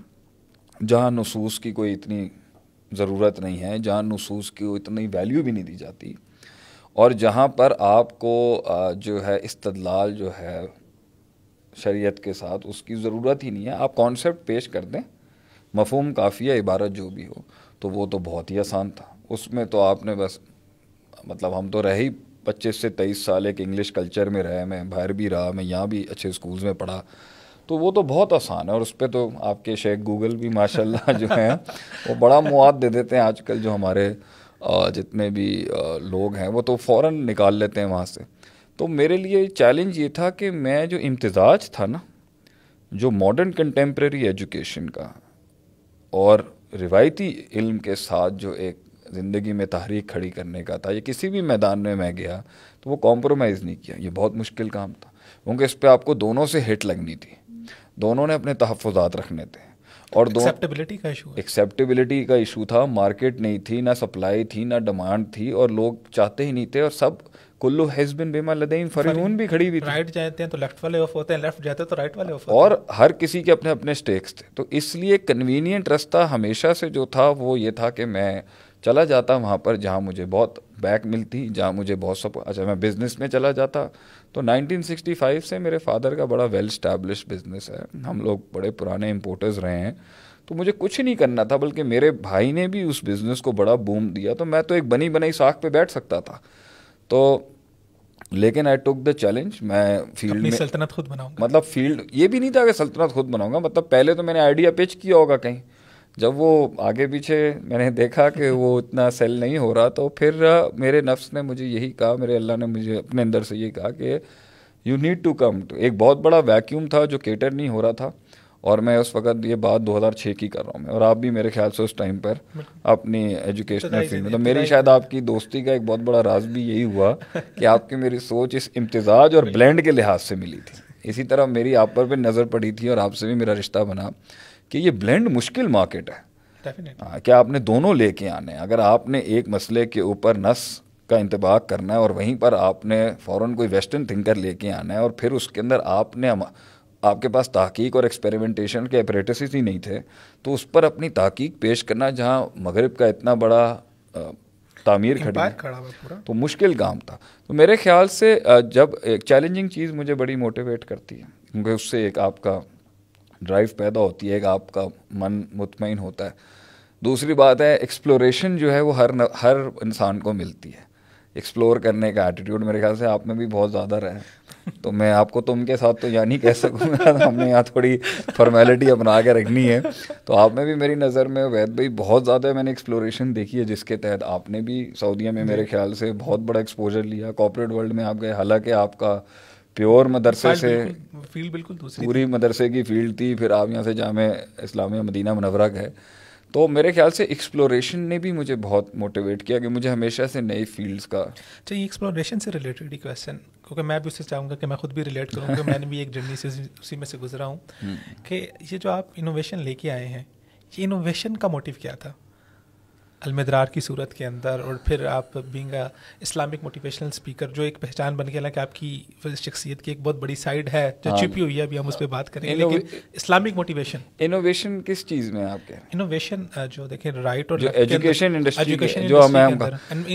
Speaker 1: जहाँ नसूस की कोई इतनी ज़रूरत नहीं है जहाँ नसूस की इतनी वैल्यू भी नहीं दी जाती और जहाँ पर आपको जो है इस्तदलाल जो है शरीयत के साथ उसकी ज़रूरत ही नहीं है आप कॉन्सेप्ट पेश कर दें मफहम काफ़िया इबारत जो भी हो तो वो तो बहुत ही आसान था उसमें तो आपने बस मतलब हम तो रहे ही पच्चीस से तेईस साल एक इंग्लिश कल्चर में रहे मैं बाहर भी रहा मैं यहाँ भी अच्छे स्कूल्स में पढ़ा तो वो तो बहुत आसान है और उस पर तो आपके शेख गूगल भी माशाल्लाह जो हैं वो बड़ा मुआद दे देते हैं आजकल जो हमारे जितने भी लोग हैं वो तो फ़ौर निकाल लेते हैं वहाँ से तो मेरे लिए चैलेंज ये था कि मैं जो इम्तजाज था ना जो मॉडर्न कंटेम्प्रेरी एजुकेशन का और रिवायती इल्म के साथ जो एक ज़िंदगी में तहरीक खड़ी करने का था ये किसी भी मैदान में मैं गया तो वो कॉम्प्रोमाइज़ नहीं किया ये बहुत मुश्किल काम था क्योंकि इस पर आपको दोनों से हिट लगनी थी दोनों ने अपने तहफ़ात रखने थे और दो एक्सेप्टेबिलिटी का इशू एक्सेप्टेबिलिटी का इशू था मार्केट नहीं थी ना सप्लाई थी ना डिमांड थी और लोग चाहते ही नहीं थे और सब कुल्लू हिजबिन बीमा लदेन फरीहून भी खड़ी हुई थी
Speaker 2: राइट जाते हैं तो लेफ्ट वाले ऑफ होते हैं लेफ्ट जाते तो हैं तो राइट वाले ऑफ
Speaker 1: और हर किसी के अपने अपने स्टेक्स थे तो इसलिए कन्वीनियंट रास्ता हमेशा से जो था वो ये था कि मैं चला जाता वहाँ पर जहाँ मुझे बहुत बैक मिलती जहाँ मुझे बहुत सपोर्ट अच्छा मैं बिज़नेस में चला जाता तो 1965 से मेरे फादर का बड़ा वेल स्टैब्लिश बिजनेस है हम लोग बड़े पुराने इम्पोर्टर्स रहे हैं तो मुझे कुछ नहीं करना था बल्कि मेरे भाई ने भी उस बिज़नेस को बड़ा बूम दिया तो मैं तो एक बनी बनाई साख पे बैठ सकता था तो लेकिन आई टुक द चैलेंज मैं फील्ड में
Speaker 2: सल्तनत खुद बनाऊंगा
Speaker 1: मतलब फील्ड ये भी नहीं था कि सल्तनत खुद बनाऊंगा मतलब पहले तो मैंने आइडिया पिच किया होगा कहीं जब वो आगे पीछे मैंने देखा कि वो इतना सेल नहीं हो रहा तो फिर मेरे नफ्स ने मुझे यही कहा मेरे अल्लाह ने मुझे अपने अंदर से ये कहा कि यू नीड टू कम एक बहुत बड़ा वैक्यूम था जो केटर नहीं हो रहा था और मैं उस वक्त ये बात 2006 की कर रहा हूँ मैं और आप भी मेरे ख्याल से उस टाइम पर अपनी एजुकेशनल फील्ड में तो मेरी शायद आपकी दोस्ती का एक बहुत बड़ा राज भी यही हुआ कि आपकी मेरी सोच इस इम्तजाज और ब्लेंड के लिहाज से मिली थी इसी तरह मेरी आप पर भी नज़र पड़ी थी और आपसे भी मेरा रिश्ता बना कि ये ब्लेंड मुश्किल मार्केट है आ, हाँ, क्या आपने दोनों लेके आने हैं अगर आपने एक मसले के ऊपर नस का इंतबाह करना है और वहीं पर आपने फ़ौर कोई वेस्टर्न थिंकर लेके आना है और फिर उसके अंदर आपने आपके पास तहकीक और एक्सपेरिमेंटेशन के अप्रेटिस ही नहीं थे तो उस पर अपनी तहकीक पेश करना जहाँ मगरब का इतना बड़ा तामीर खड़ी तो मुश्किल काम था तो मेरे ख्याल से जब एक चैलेंजिंग चीज़ मुझे बड़ी मोटिवेट करती है क्योंकि उससे एक आपका ड्राइव पैदा होती है आपका मन मुतमिन होता है दूसरी बात है एक्सप्लोरेशन जो है वो हर न, हर इंसान को मिलती है एक्सप्लोर करने का एटीट्यूड मेरे ख्याल से आप में भी बहुत ज़्यादा रहा है तो मैं आपको तुम के साथ तो यानी नहीं कह सकूँगा तो हमने यहाँ थोड़ी फॉर्मेलिटी अपना के रखनी है तो आप में भी मेरी नज़र में वैद भाई बहुत ज़्यादा मैंने एक्सप्लोरेशन देखी है जिसके तहत आपने भी सऊदीया में मेरे ख्याल से बहुत बड़ा एक्सपोजर लिया कॉपरेट वर्ल्ड में आप गए हालांकि आपका प्योर मदरसे से फील्ड बिल्कुल दूसरी पूरी मदरसे की फील्ड थी फिर आप यहाँ से जाम इस्लामिया मदीना मनवरा गए तो मेरे ख्याल से एक्सप्लोरेशन ने भी मुझे बहुत मोटिवेट किया कि मुझे हमेशा से नई फील्ड्स का अच्छा ये एक्सप्लोरेशन से
Speaker 2: रिलेटेड ही क्वेश्चन क्योंकि मैं भी उससे चाहूँगा कि मैं खुद भी रिलेट करूँगा मैंने भी एक जर्नी से उसी में से गुजरा हूँ हम्म। कि ये जो आप इनोवेशन लेके आए हैं ये इनोवेशन का मोटिव क्या था अलमदरार की सूरत के अंदर और फिर आप बींग इस्लामिक मोटिवेशनल स्पीकर जो एक पहचान बन गया हालांकि आपकी शख्सियत की एक बहुत बड़ी साइड है जो हाँ। छुपी हुई है अभी हम उस पर बात करेंगे लेकिन
Speaker 1: इस्लामिक मोटिवेशन इनोवेशन किस चीज़ में आपके
Speaker 2: इनोवेशन जो देखें राइट और एजुकेशन इंडस्ट्री जो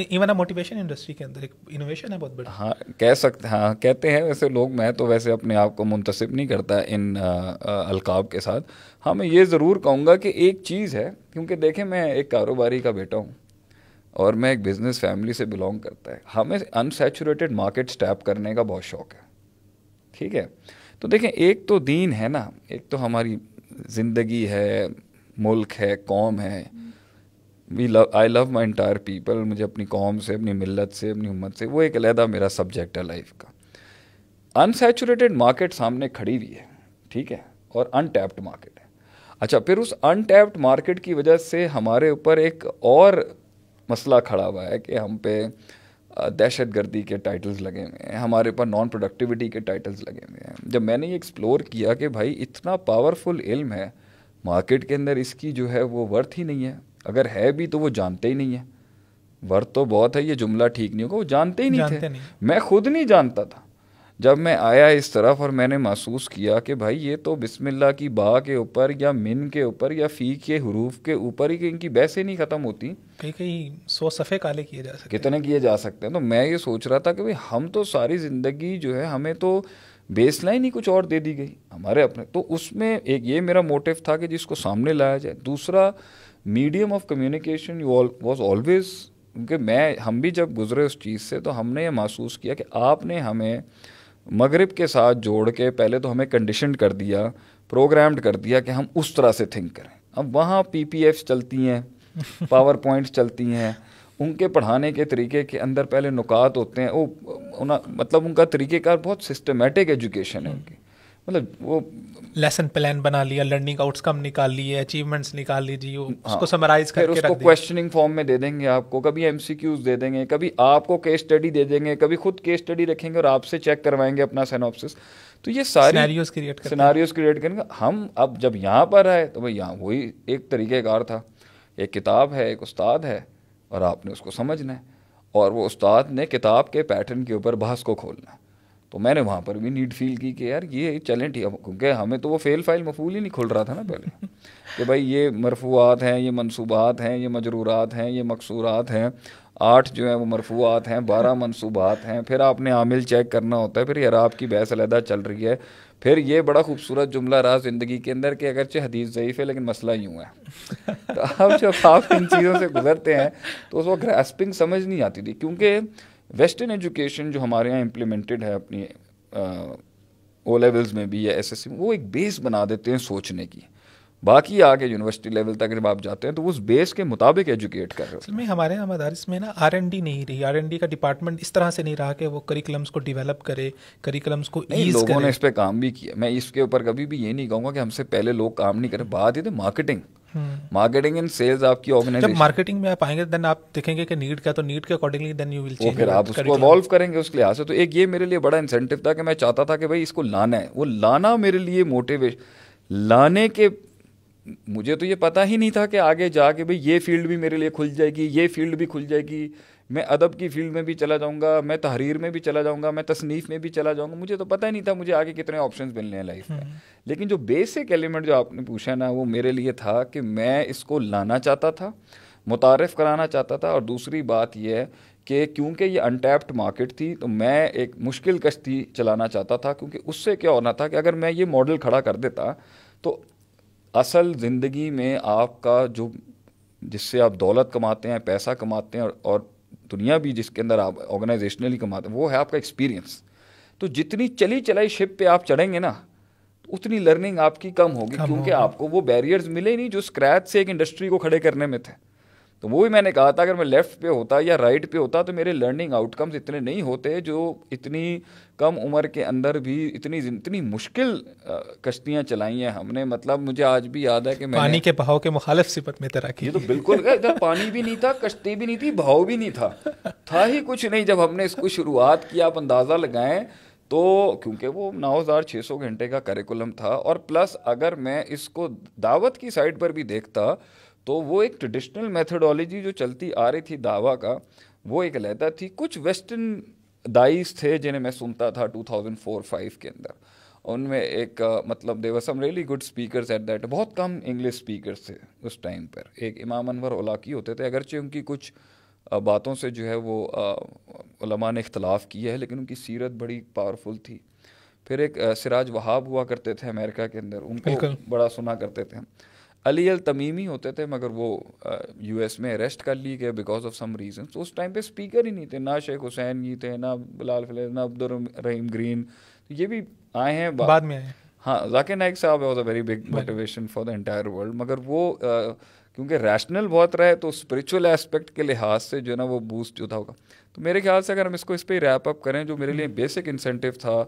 Speaker 2: इवन मोटिवेशन इंडस्ट्री के अंदर एक इनोवेशन है बहुत बड़ी
Speaker 1: हाँ कह सकते हाँ कहते हैं वैसे लोग मैं तो वैसे अपने आप को मुंतसिब नहीं करता इन अलकाब के साथ हाँ मैं ये ज़रूर कहूँगा कि एक चीज़ है क्योंकि देखें मैं एक कारोबारी का बेटा हूँ और मैं एक बिज़नेस फैमिली से बिलोंग करता है हमें अनसेचुरेटेड मार्केट स्टैप करने का बहुत शौक है ठीक है तो देखें एक तो दीन है ना एक तो हमारी ज़िंदगी है मुल्क है कौम है we love I love my entire people मुझे अपनी कौम से अपनी मिलत से अपनी उम्मत से वो एक अलहदा मेरा सब्जेक्ट है लाइफ का अनसेचुरेटेड मार्केट सामने खड़ी हुई है ठीक है और अनटैप्ड मार्केट अच्छा फिर उस अनटैप्ड मार्केट की वजह से हमारे ऊपर एक और मसला खड़ा हुआ है कि हम पे दहशत गर्दी के टाइटल्स लगे हुए हैं हमारे ऊपर नॉन प्रोडक्टिविटी के टाइटल्स लगे हुए हैं जब मैंने ये एक्सप्लोर किया कि भाई इतना पावरफुल इल्म है मार्केट के अंदर इसकी जो है वो वर्थ ही नहीं है अगर है भी तो वो जानते ही नहीं है वर्थ तो बहुत है ये जुमला ठीक नहीं होगा वो जानते ही नहीं जानते थे नहीं। मैं खुद नहीं जानता था जब मैं आया इस तरफ और मैंने महसूस किया कि भाई ये तो बिस्मिल्लाह की बा के ऊपर या मिन के ऊपर या फ़ी के हरूफ के ऊपर ही इनकी बहसें नहीं ख़त्म होती
Speaker 2: कहीं कहीं सौ सफ़े काले किए जा सकते
Speaker 1: कितने किए जा सकते हैं तो मैं ये सोच रहा था कि भाई हम तो सारी ज़िंदगी जो है हमें तो बेस लाइन ही कुछ और दे दी गई हमारे अपने तो उसमें एक ये मेरा मोटिव था कि जिसको सामने लाया जाए दूसरा medium of communication was always क्योंकि मैं हम भी जब गुजरे उस चीज़ से तो हमने ये महसूस किया कि आपने हमें मगरब के साथ जोड़ के पहले तो हमें कंडीशन कर दिया प्रोग्राम्ड कर दिया कि हम उस तरह से थिंक करें अब वहाँ पी चलती हैं पावर पॉइंट्स चलती हैं उनके पढ़ाने के तरीके के अंदर पहले नुकात होते हैं वो मतलब उनका तरीक़ेकार बहुत सिस्टमेटिक एजुकेशन है हम्म। उनकी मतलब वो
Speaker 2: लेसन प्लान बना लिया लर्निंग आउटकम निकाल लिए अचीवमेंट्स निकाल लीजिए हाँ, उसको समराइज करके उसको क्वेश्चनिंग
Speaker 1: फॉर्म में दे देंगे आपको कभी एम दे देंगे कभी आपको केस स्टडी दे देंगे कभी खुद केस स्टडी रखेंगे और आपसे चेक करवाएंगे अपना सेनोप्सिस तो ये सारे सिनेरियोस क्रिएट सिनेरियोस क्रिएट करेंगे हम अब जब यहाँ पर आए तो भाई यहाँ वही एक तरीक़ेकार था एक किताब है एक उस्ताद है और आपने उसको समझना है और वो उस्ताद ने किताब के पैटर्न के ऊपर बहस को खोलना है तो मैंने वहाँ पर भी नीड फील की कि यार ये चलें ठीक क्योंकि हमें तो वो फेल फाइल मफूल ही नहीं खुल रहा था ना पहले कि भाई ये मरफूआत हैं ये मनसूबात हैं ये मजरूरात हैं ये मकसूरात हैं आठ जो है वो मरफूआत हैं बारह मनसूबात हैं फिर आपने आमिल चेक करना होता है फिर यार आपकी बहस अलहदा चल रही है फिर ये बड़ा खूबसूरत जुमला रहा ज़िंदगी के अंदर कि अगरचे हदीस ज़यीफ़ है लेकिन मसला यूँ है तो आप जब आप इन चीज़ों से गुजरते हैं तो उसको ग्रेस्पिंग समझ नहीं आती थी क्योंकि वेस्टर्न एजुकेशन जो हमारे यहाँ इम्प्लीमेंटेड है अपनी ओ लेवल्स में भी या एस एस सी में वो एक बेस बना देते हैं सोचने की बाकी आगे यूनिवर्सिटी लेवल तक जब आप जाते हैं तो उस बेस के मुताबिक एजुकेट कर रहे हो
Speaker 2: में हमारे यहाँ मदारस में ना आर एन डी नहीं रही आर एन डी का डिपार्टमेंट इस तरह से नहीं रहा कि वो करिकुलम्स को डिवेलप करे करिकुलम्स को ईज लोगों करे। ने इस
Speaker 1: पर काम भी किया मैं इसके ऊपर कभी भी ये नहीं कहूँगा कि हमसे पहले लोग काम नहीं करें बात ये थे मार्केटिंग मार्केटिंग एंड सेल्स आपकी ऑर्गेनाइजेशन जब
Speaker 2: मार्केटिंग में आप आएंगे देन आप देखेंगे कि नीड का तो नीड के accordingly then you will change फिर आप उसको इवॉल्व
Speaker 1: करेंगे उस लिहाज से तो एक ये मेरे लिए बड़ा इंसेंटिव था कि मैं चाहता था कि भाई इसको लाना है वो लाना मेरे लिए मोटिवेशन लाने के मुझे तो ये पता ही नहीं था कि आगे जाके भाई ये फील्ड भी मेरे लिए खुल जाएगी ये फील्ड भी खुल जाएगी मैं अदब की फील्ड में भी चला जाऊँगा मैं तहरीर में भी चला जाऊँगा मैं तसनीफ़ में भी चला जाऊँगा मुझे तो पता ही नहीं था मुझे आगे कितने ऑप्शन मिलने हैं लाइफ में हम्म। लेकिन जो बेसिक एलिमेंट जो आपने पूछा ना वो मेरे लिए था कि मैं इसको लाना चाहता था मुतारफ़ कराना चाहता था और दूसरी बात यह है कि क्योंकि ये अनटैप्ड मार्केट थी तो मैं एक मुश्किल कश्ती चलाना चाहता था क्योंकि उससे क्या होना था कि अगर मैं ये मॉडल खड़ा कर देता तो असल ज़िंदगी में आपका जो जिससे आप दौलत कमाते हैं पैसा कमाते हैं और, और दुनिया भी जिसके अंदर आप ऑर्गेनाइजेशनली कमाते हैं वो है आपका एक्सपीरियंस तो जितनी चली चलाई शिप पे आप चढ़ेंगे ना तो उतनी लर्निंग आपकी कम होगी क्योंकि आपको वो बैरियर्स मिले नहीं जो स्क्रैच से एक इंडस्ट्री को खड़े करने में थे तो वो भी मैंने कहा था अगर मैं लेफ़्ट पे होता या राइट पे होता तो मेरे लर्निंग आउटकम्स इतने नहीं होते जो इतनी कम उम्र के अंदर भी इतनी इतनी मुश्किल कश्तियाँ चलाई हैं हमने मतलब मुझे आज भी याद है कि मैंने पानी
Speaker 2: के बहाव के मुखालफ सिपत में तैराकी ये तो बिल्कुल
Speaker 1: इधर पानी भी नहीं था कश्ती भी नहीं थी भाव भी नहीं था था ही कुछ नहीं जब हमने इसको शुरुआत किया आप अंदाज़ा लगाएं तो क्योंकि वो नौ हज़ार छः सौ घंटे का करिकुलम था और प्लस अगर मैं इसको दावत की साइड पर भी देखता तो वो एक ट्रेडिशनल मेथडोलॉजी जो चलती आ रही थी दावा का वो एक अलहदा थी कुछ वेस्टर्न दाइस थे जिन्हें मैं सुनता था 2004-5 के अंदर उनमें एक मतलब there were some really good speakers at that बहुत कम इंग्लिश स्पीकर्स थे उस टाइम पर एक इमाम अनवर ओलाकी होते थे अगरचे उनकी कुछ बातों से जो है वो आ, ने इख्तलाफ किया है लेकिन उनकी सीरत बड़ी पावरफुल थी फिर एक सिराज वहाब हुआ करते थे अमेरिका के अंदर उनको बड़ा सुना करते थे अली अल तमीमी होते थे मगर वो यू एस में अरेस्ट कर लिए गए बिकॉज ऑफ सम रीज़न तो उस टाइम पे स्पीकर ही नहीं थे ना शेख हुसैन जी थे ना बिलाल फलेज ना अब्दुल रहीम ग्रीन तो ये भी आए हैं बा... बाद में आए हाँ जाकिर नायक साहब was a very big motivation for the entire world मगर वो आ, क्योंकि रैशनल बहुत रहे तो स्पिरिचुअल एस्पेक्ट के लिहाज से जो है ना वो बूस्ट जो था होगा तो मेरे ख्याल से अगर हम इसको इस पर रैप अप करें जो मेरे लिए बेसिक हम्म। इंसेंटिव था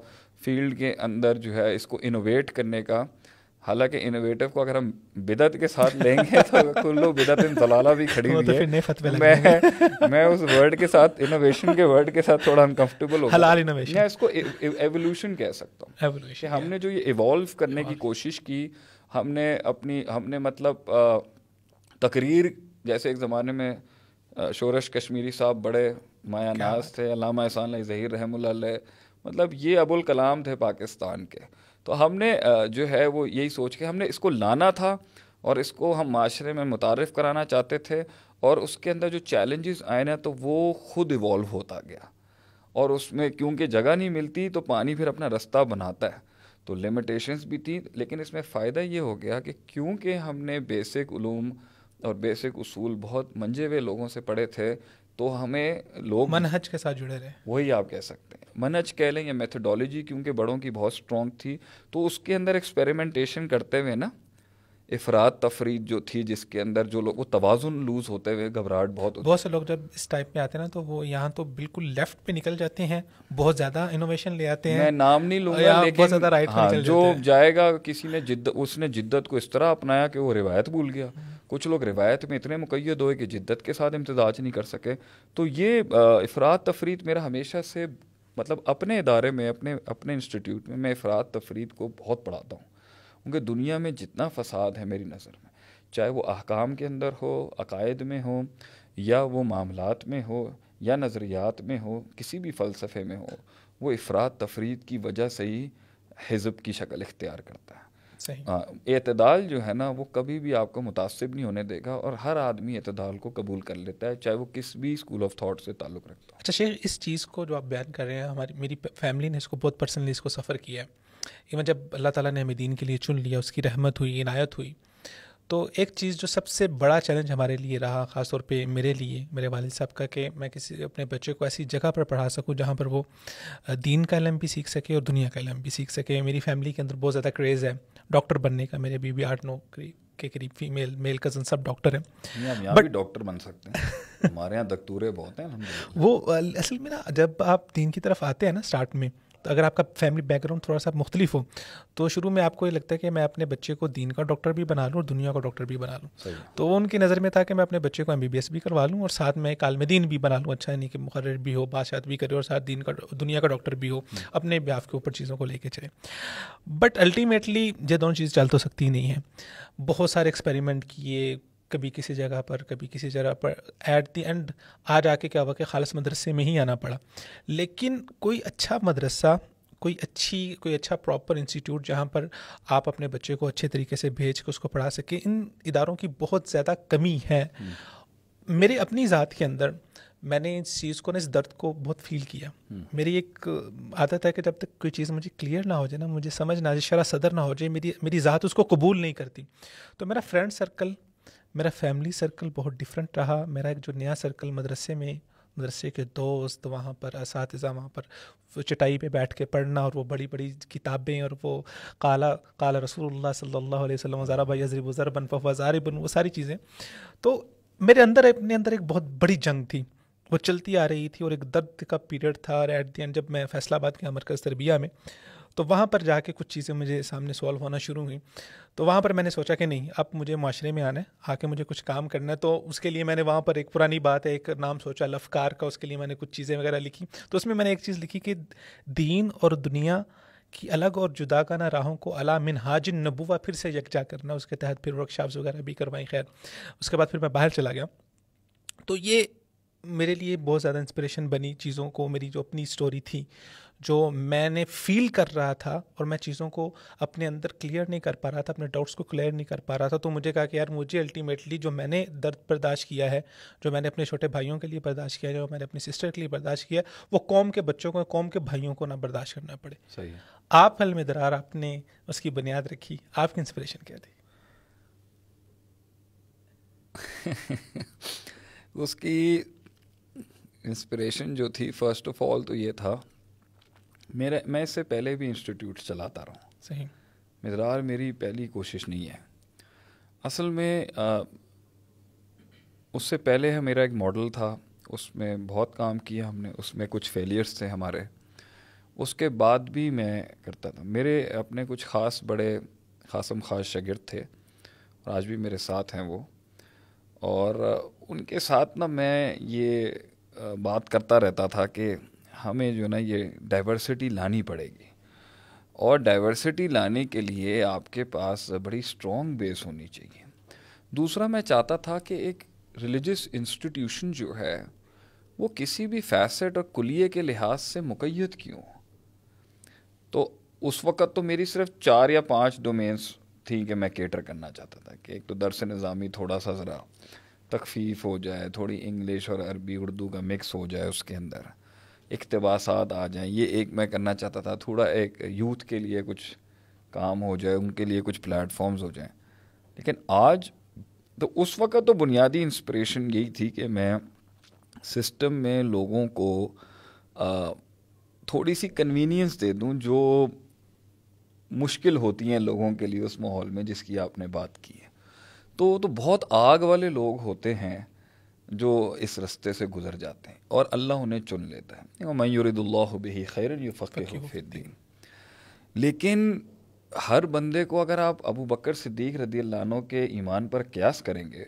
Speaker 1: फील्ड के अंदर जो है इसको इनोवेट करने का हालांकि इनोवेटिव को अगर हम बिदत के साथ लेंगे तो कुल्लू बिदत इन दलाला भी खड़ी तो हुई है तो मैं मैं उस वर्ड के साथ इनोवेशन के वर्ड के साथ थोड़ा अनकंफर्टेबल हलाल इनोवेशन मैं इसको एवोल्यूशन e-, e-, कह सकता हूँ हमने जो ये इवॉल्व करने की कोशिश की हमने अपनी हमने मतलब तकरीर जैसे एक ज़माने में शोरश कश्मीरी साहब बड़े माया नाज थे अलामा एहसान जहीर रहमुल्ला मतलब ये अबुल कलाम थे पाकिस्तान के तो हमने जो है वो यही सोच के हमने इसको लाना था और इसको हम माशरे में मुतारफ़ कराना चाहते थे और उसके अंदर जो चैलेंजेस आए ना तो वो खुद इवॉल्व होता गया और उसमें क्योंकि जगह नहीं मिलती तो पानी फिर अपना रास्ता बनाता है तो लिमिटेशंस भी थी लेकिन इसमें फ़ायदा ये हो गया कि क्योंकि हमने बेसिक ूम और बेसिक उसूल बहुत मंजे हुए लोगों से पढ़े थे तो हमें लोग मनहज के साथ जुड़े रहे वही आप कह सकते हैं मनहज कह लें या मेथडोलॉजी क्योंकि बड़ों की बहुत स्ट्रॉन्ग थी तो उसके अंदर एक्सपेरिमेंटेशन करते हुए ना अफराद तफरीद जो थी जिसके अंदर जो लोग वो तोज़ुन लूज़ होते हुए घबराहट बहुत बहुत से
Speaker 2: लोग जब इस टाइप में आते हैं ना तो वो यहाँ तो बिल्कुल लेफ्ट पे निकल जाते हैं बहुत ज़्यादा इनोवेशन ले आते हैं मैं नाम नहीं लूँगा लेकिन बहुत ज़्यादा राइट हाँ, जो
Speaker 1: जाएगा किसी ने जिद्द उसने जिद्दत को इस तरह अपनाया कि वो रिवायत भूल गया कुछ लोग रिवायत में इतने मुकैद हुए कि जिद्दत के साथ इम्तजाज नहीं कर सके तो ये अफराद तफरीद मेरा हमेशा से मतलब अपने इदारे में अपने अपने इंस्टीट्यूट में मैं अफराद तफरीद को बहुत पढ़ाता हूँ क्योंकि दुनिया में जितना फसाद है मेरी नज़र में चाहे वो अहकाम के अंदर हो अकायद में हो या वो मामलात में हो या नज़रियात में हो किसी भी फ़लसफ़े में हो वो अफराद तफरीद की वजह से ही हिजब की शक्ल इख्तियार करता है अतदाल हाँ, जो है ना वो कभी भी आपको मुतासिब नहीं होने देगा और हर आदमी अतदाल को कबूल कर लेता है चाहे वो किस भी स्कूल ऑफ थाट से ताल्लुक़ रखता
Speaker 2: है अच्छा शेख इस चीज़ को जो आप बयान कर रहे हैं हमारी मेरी फैमिली ने इसको बहुत पर्सनली इसको सफ़र किया है इवन जब अल्लाह ताला ने हमें दीन के लिए चुन लिया उसकी रहमत हुई इनायत हुई तो एक चीज़ जो सबसे बड़ा चैलेंज हमारे लिए रहा ख़ास तौर पे मेरे लिए मेरे वाल साहब का कि मैं किसी अपने बच्चे को ऐसी जगह पर पढ़ा सकूं जहाँ पर वो दीन का इलम भी सीख सके और दुनिया का इलम भी सीख सके मेरी फैमिली के अंदर बहुत ज़्यादा क्रेज़ है डॉक्टर बनने का मेरे अभी भी आठ नौ के करीब फीमेल मेल कजन सब डॉक्टर हैं बट
Speaker 1: डॉक्टर बन सकते हैं हमारे यहाँ दक्तूरे बहुत हैं
Speaker 2: वो असल में ना जब आप दीन की तरफ आते हैं ना स्टार्ट में अगर आपका फैमिली बैकग्राउंड थोड़ा सा मुख्तलिफ हो तो शुरू में आपको ये लगता है कि मैं अपने बच्चे को दीन का डॉक्टर भी बना लूँ और दुनिया का डॉक्टर भी बना लूँ तो उनकी नज़र में था कि मैं अपने बच्चे को एम भी करवा लूँ और साथ में एक दीन भी बना लूँ अच्छा यानी कि मुकर भी हो बादशाह भी करे और साथ दीन का दुनिया का डॉक्टर भी हो हम्म। अपने ब्याह के ऊपर चीज़ों को लेके चले बट अल्टीमेटली ये दोनों चीज़ चल तो सकती नहीं है बहुत सारे एक्सपेरिमेंट किए कभी किसी जगह पर कभी किसी जगह पर एट दी एंड आ जाके क्या हुआ कि खालस मदरसे में ही आना पड़ा लेकिन कोई अच्छा मदरसा कोई अच्छी कोई अच्छा प्रॉपर इंस्टीट्यूट जहाँ पर आप अपने बच्चे को अच्छे तरीके से भेज के उसको पढ़ा सके इन इदारों की बहुत ज़्यादा कमी है हम्म। मेरे अपनी ज़ात के अंदर मैंने इस चीज़ को ना इस दर्द को बहुत फील किया हम्म। मेरी एक आदत है कि जब तक कोई चीज़ मुझे क्लियर ना हो जाए ना मुझे समझ ना आ जाए शरा सदर ना हो जाए मेरी मेरी ज़ात उसको कबूल नहीं करती तो मेरा फ्रेंड सर्कल मेरा फैमिली सर्कल बहुत डिफरेंट रहा मेरा एक जो नया सर्कल मदरसे में मदरसे के दोस्त वहाँ पर इस वहाँ पर चटाई पे बैठ के पढ़ना और वो बड़ी बड़ी किताबें और वो काला काला रसूल सल्लल्लाहु अलैहि वसल्लम भाई अजरब उज़र बन फवाजार बन वो सारी चीज़ें तो मेरे अंदर अपने अंदर एक बहुत बड़ी जंग थी वो चलती आ रही थी और एक दर्द का पीरियड था और एट दी एंड जब मैं फैसलाबाद के मरकज़ तरबिया में तो वहाँ पर जाके कुछ चीज़ें मुझे सामने सॉल्व होना शुरू हुई तो वहाँ पर मैंने सोचा कि नहीं अब मुझे माशरे में आना है आके मुझे कुछ काम करना है तो उसके लिए मैंने वहाँ पर एक पुरानी बात है एक नाम सोचा लफकार का उसके लिए मैंने कुछ चीज़ें वगैरह लिखी तो उसमें मैंने एक चीज़ लिखी कि दीन और दुनिया कि अलग और जुदागाना राहों को अला मिन मिनहाज नबुआ फिर से यकजा करना उसके तहत फिर वर्कशॉप्स वगैरह भी करवाई खैर उसके बाद फिर मैं बाहर चला गया तो ये मेरे लिए बहुत ज़्यादा इंस्पिरेशन बनी चीज़ों को मेरी जो अपनी स्टोरी थी जो मैंने फील कर रहा था और मैं चीज़ों को अपने अंदर क्लियर नहीं कर पा रहा था अपने डाउट्स को क्लियर नहीं कर पा रहा था तो मुझे कहा कि यार मुझे अल्टीमेटली जो मैंने दर्द बर्दाश्त किया है जो मैंने अपने छोटे भाइयों के लिए बर्दाश्त किया है जो मैंने अपनी सिस्टर के लिए बर्दाश्त किया वो कौम के बच्चों को कौम के भाइयों को ना बर्दाश्त करना पड़े सही है आप हल में दरार आपने उसकी बुनियाद रखी आपकी इंस्परेशन क्या थी
Speaker 1: उसकी इंस्पिरेशन जो थी फर्स्ट ऑफ ऑल तो ये था मेरे मैं इससे पहले भी इंस्टीट्यूट चलाता रहा हूँ सही मज़रार मेरी पहली कोशिश नहीं है असल में आ, उससे पहले है मेरा एक मॉडल था उसमें बहुत काम किया हमने उसमें कुछ फेलियर्स थे हमारे उसके बाद भी मैं करता था मेरे अपने कुछ ख़ास बड़े खासम खास शगिरद थे और आज भी मेरे साथ हैं वो और उनके साथ ना मैं ये बात करता रहता था कि हमें जो ना ये डाइवर्सिटी लानी पड़ेगी और डाइवर्सिटी लाने के लिए आपके पास बड़ी स्ट्रॉन्ग बेस होनी चाहिए दूसरा मैं चाहता था कि एक रिलीजियस इंस्टीट्यूशन जो है वो किसी भी फैसेट और कुलिए के लिहाज से मुकैद क्यों तो उस वक़्त तो मेरी सिर्फ चार या पांच डोमेन्स थी कि मैं केटर करना चाहता था कि एक तो दरस निज़ामी थोड़ा सा ज़रा तकफीफ़ हो जाए थोड़ी इंग्लिश और अरबी उर्दू का मिक्स हो जाए उसके अंदर इकतबासात आ जाएं ये एक मैं करना चाहता था थोड़ा एक यूथ के लिए कुछ काम हो जाए उनके लिए कुछ प्लेटफॉर्म्स हो जाएं लेकिन आज तो उस वक़्त तो बुनियादी इंस्पिरेशन यही थी कि मैं सिस्टम में लोगों को आ, थोड़ी सी कन्वीनियंस दे दूं जो मुश्किल होती हैं लोगों के लिए उस माहौल में जिसकी आपने बात की है तो तो बहुत आग वाले लोग होते हैं जो इस रस्ते से गुजर जाते हैं और अल्लाह उन्हें चुन लेता है मयूरदुल्लाबी खैर फ़कीन लेकिन हर बंदे को अगर आप अबू बकर सिद्दीक रदी अल्लाह के ईमान पर क्यास करेंगे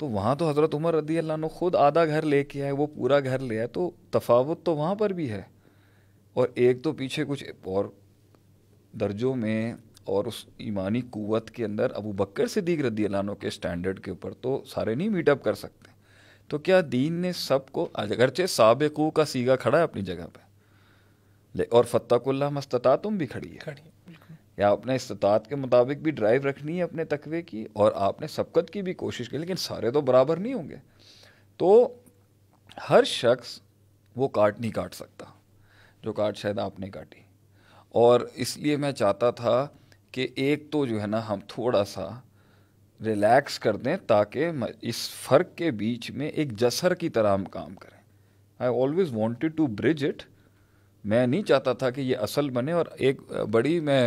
Speaker 1: तो वहाँ तो हज़रत उमर रदी अल्लाह ख़ुद आधा घर लेके आए वो पूरा घर ले आए तो तफावत तो वहाँ पर भी है और एक तो पीछे कुछ और दर्जों में और उस ईमानी क़ुत के अंदर अबू बकर सिद्दीक रद्दी अलानों के स्टैंडर्ड के ऊपर तो सारे नहीं मीटअप कर सकते तो क्या दीन ने सबको अगरचे सबकू का सीगा खड़ा है अपनी जगह ले और फतकुल्ला मस्तता तुम भी खड़ी है खड़ी या आपने इस्तात के मुताबिक भी ड्राइव रखनी है अपने तकवे की और आपने सबकत की भी कोशिश की लेकिन सारे तो बराबर नहीं होंगे तो हर शख्स वो काट नहीं काट सकता जो काट शायद आपने काटी और इसलिए मैं चाहता था कि एक तो जो है ना हम थोड़ा सा रिलैक्स कर दें ताकि इस फ़र्क के बीच में एक जसर की तरह हम काम करें I always wanted to bridge it मैं नहीं चाहता था कि ये असल बने और एक बड़ी मैं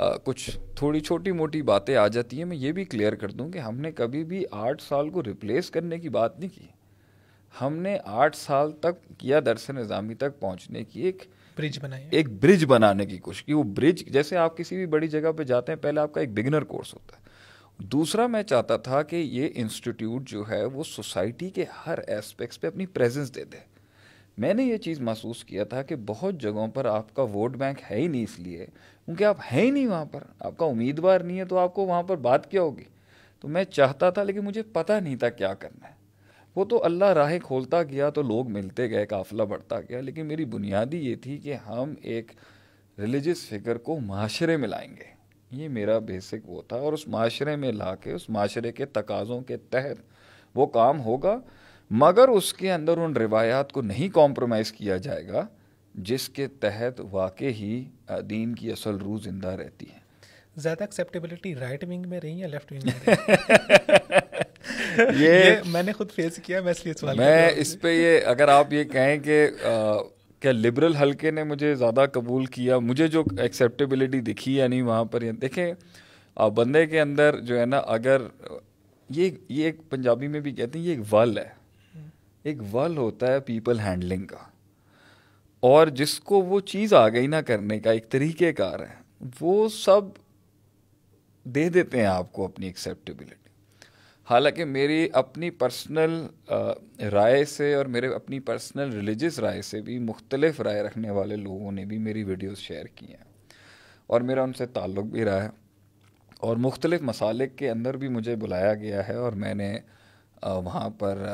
Speaker 1: आ, कुछ थोड़ी छोटी मोटी बातें आ जाती हैं मैं ये भी क्लियर कर दूं कि हमने कभी भी आठ साल को रिप्लेस करने की बात नहीं की हमने आठ साल तक किया दरस निज़ामी तक पहुंचने की एक ब्रिज बनाए एक ब्रिज बनाने की कोशिश की वो ब्रिज जैसे आप किसी भी बड़ी जगह पे जाते हैं पहले आपका एक बिगिनर कोर्स होता है दूसरा मैं चाहता था कि ये इंस्टीट्यूट जो है वो सोसाइटी के हर एस्पेक्ट्स पे अपनी प्रेजेंस दे दे मैंने ये चीज़ महसूस किया था कि बहुत जगहों पर आपका वोट बैंक है ही नहीं इसलिए क्योंकि आप हैं ही नहीं वहाँ पर आपका उम्मीदवार नहीं है तो आपको वहाँ पर बात क्या होगी तो मैं चाहता था लेकिन मुझे पता नहीं था क्या करना है वो तो अल्लाह राह खोलता गया तो लोग मिलते गए काफिला बढ़ता गया लेकिन मेरी बुनियादी ये थी कि हम एक रिलीजियस फिगर को माशरे में लाएंगे ये मेरा बेसिक वो था और उस माशरे में ला के उस माशरे के तकाज़ों के तहत वो काम होगा मगर उसके अंदर उन रिवायात को नहीं कॉम्प्रोमाइज़ किया जाएगा जिसके तहत वाकई ही दीन की असल रूह ज़िंदा रहती है
Speaker 2: ज़्यादा एक्सेप्टेबिलिटी राइट विंग में रही या लेफ्ट विंग में ये, मैंने खुद फेस किया मैं इसलिए सवाल मैं इस पे ये अगर आप
Speaker 1: ये कहें कि क्या लिबरल हलके ने मुझे ज़्यादा कबूल किया मुझे जो एक्सेप्टेबिलिटी दिखी या नहीं वहाँ पर देखें बंदे के अंदर जो है ना अगर ये ये एक पंजाबी में भी कहते हैं ये एक वल है एक वल होता है पीपल हैंडलिंग का और जिसको वो चीज़ आ गई ना करने का एक कार है वो सब दे देते हैं आपको अपनी एक्सेप्टेबिलिटी हालांकि मेरी अपनी पर्सनल राय से और मेरे अपनी पर्सनल रिलीजियस राय से भी मुख्तलिफ राय रखने वाले लोगों ने भी मेरी वीडियोस शेयर की हैं और मेरा उनसे ताल्लुक़ भी रहा है और मुख्तलिफ़ मसाले के अंदर भी मुझे बुलाया गया है और मैंने वहाँ पर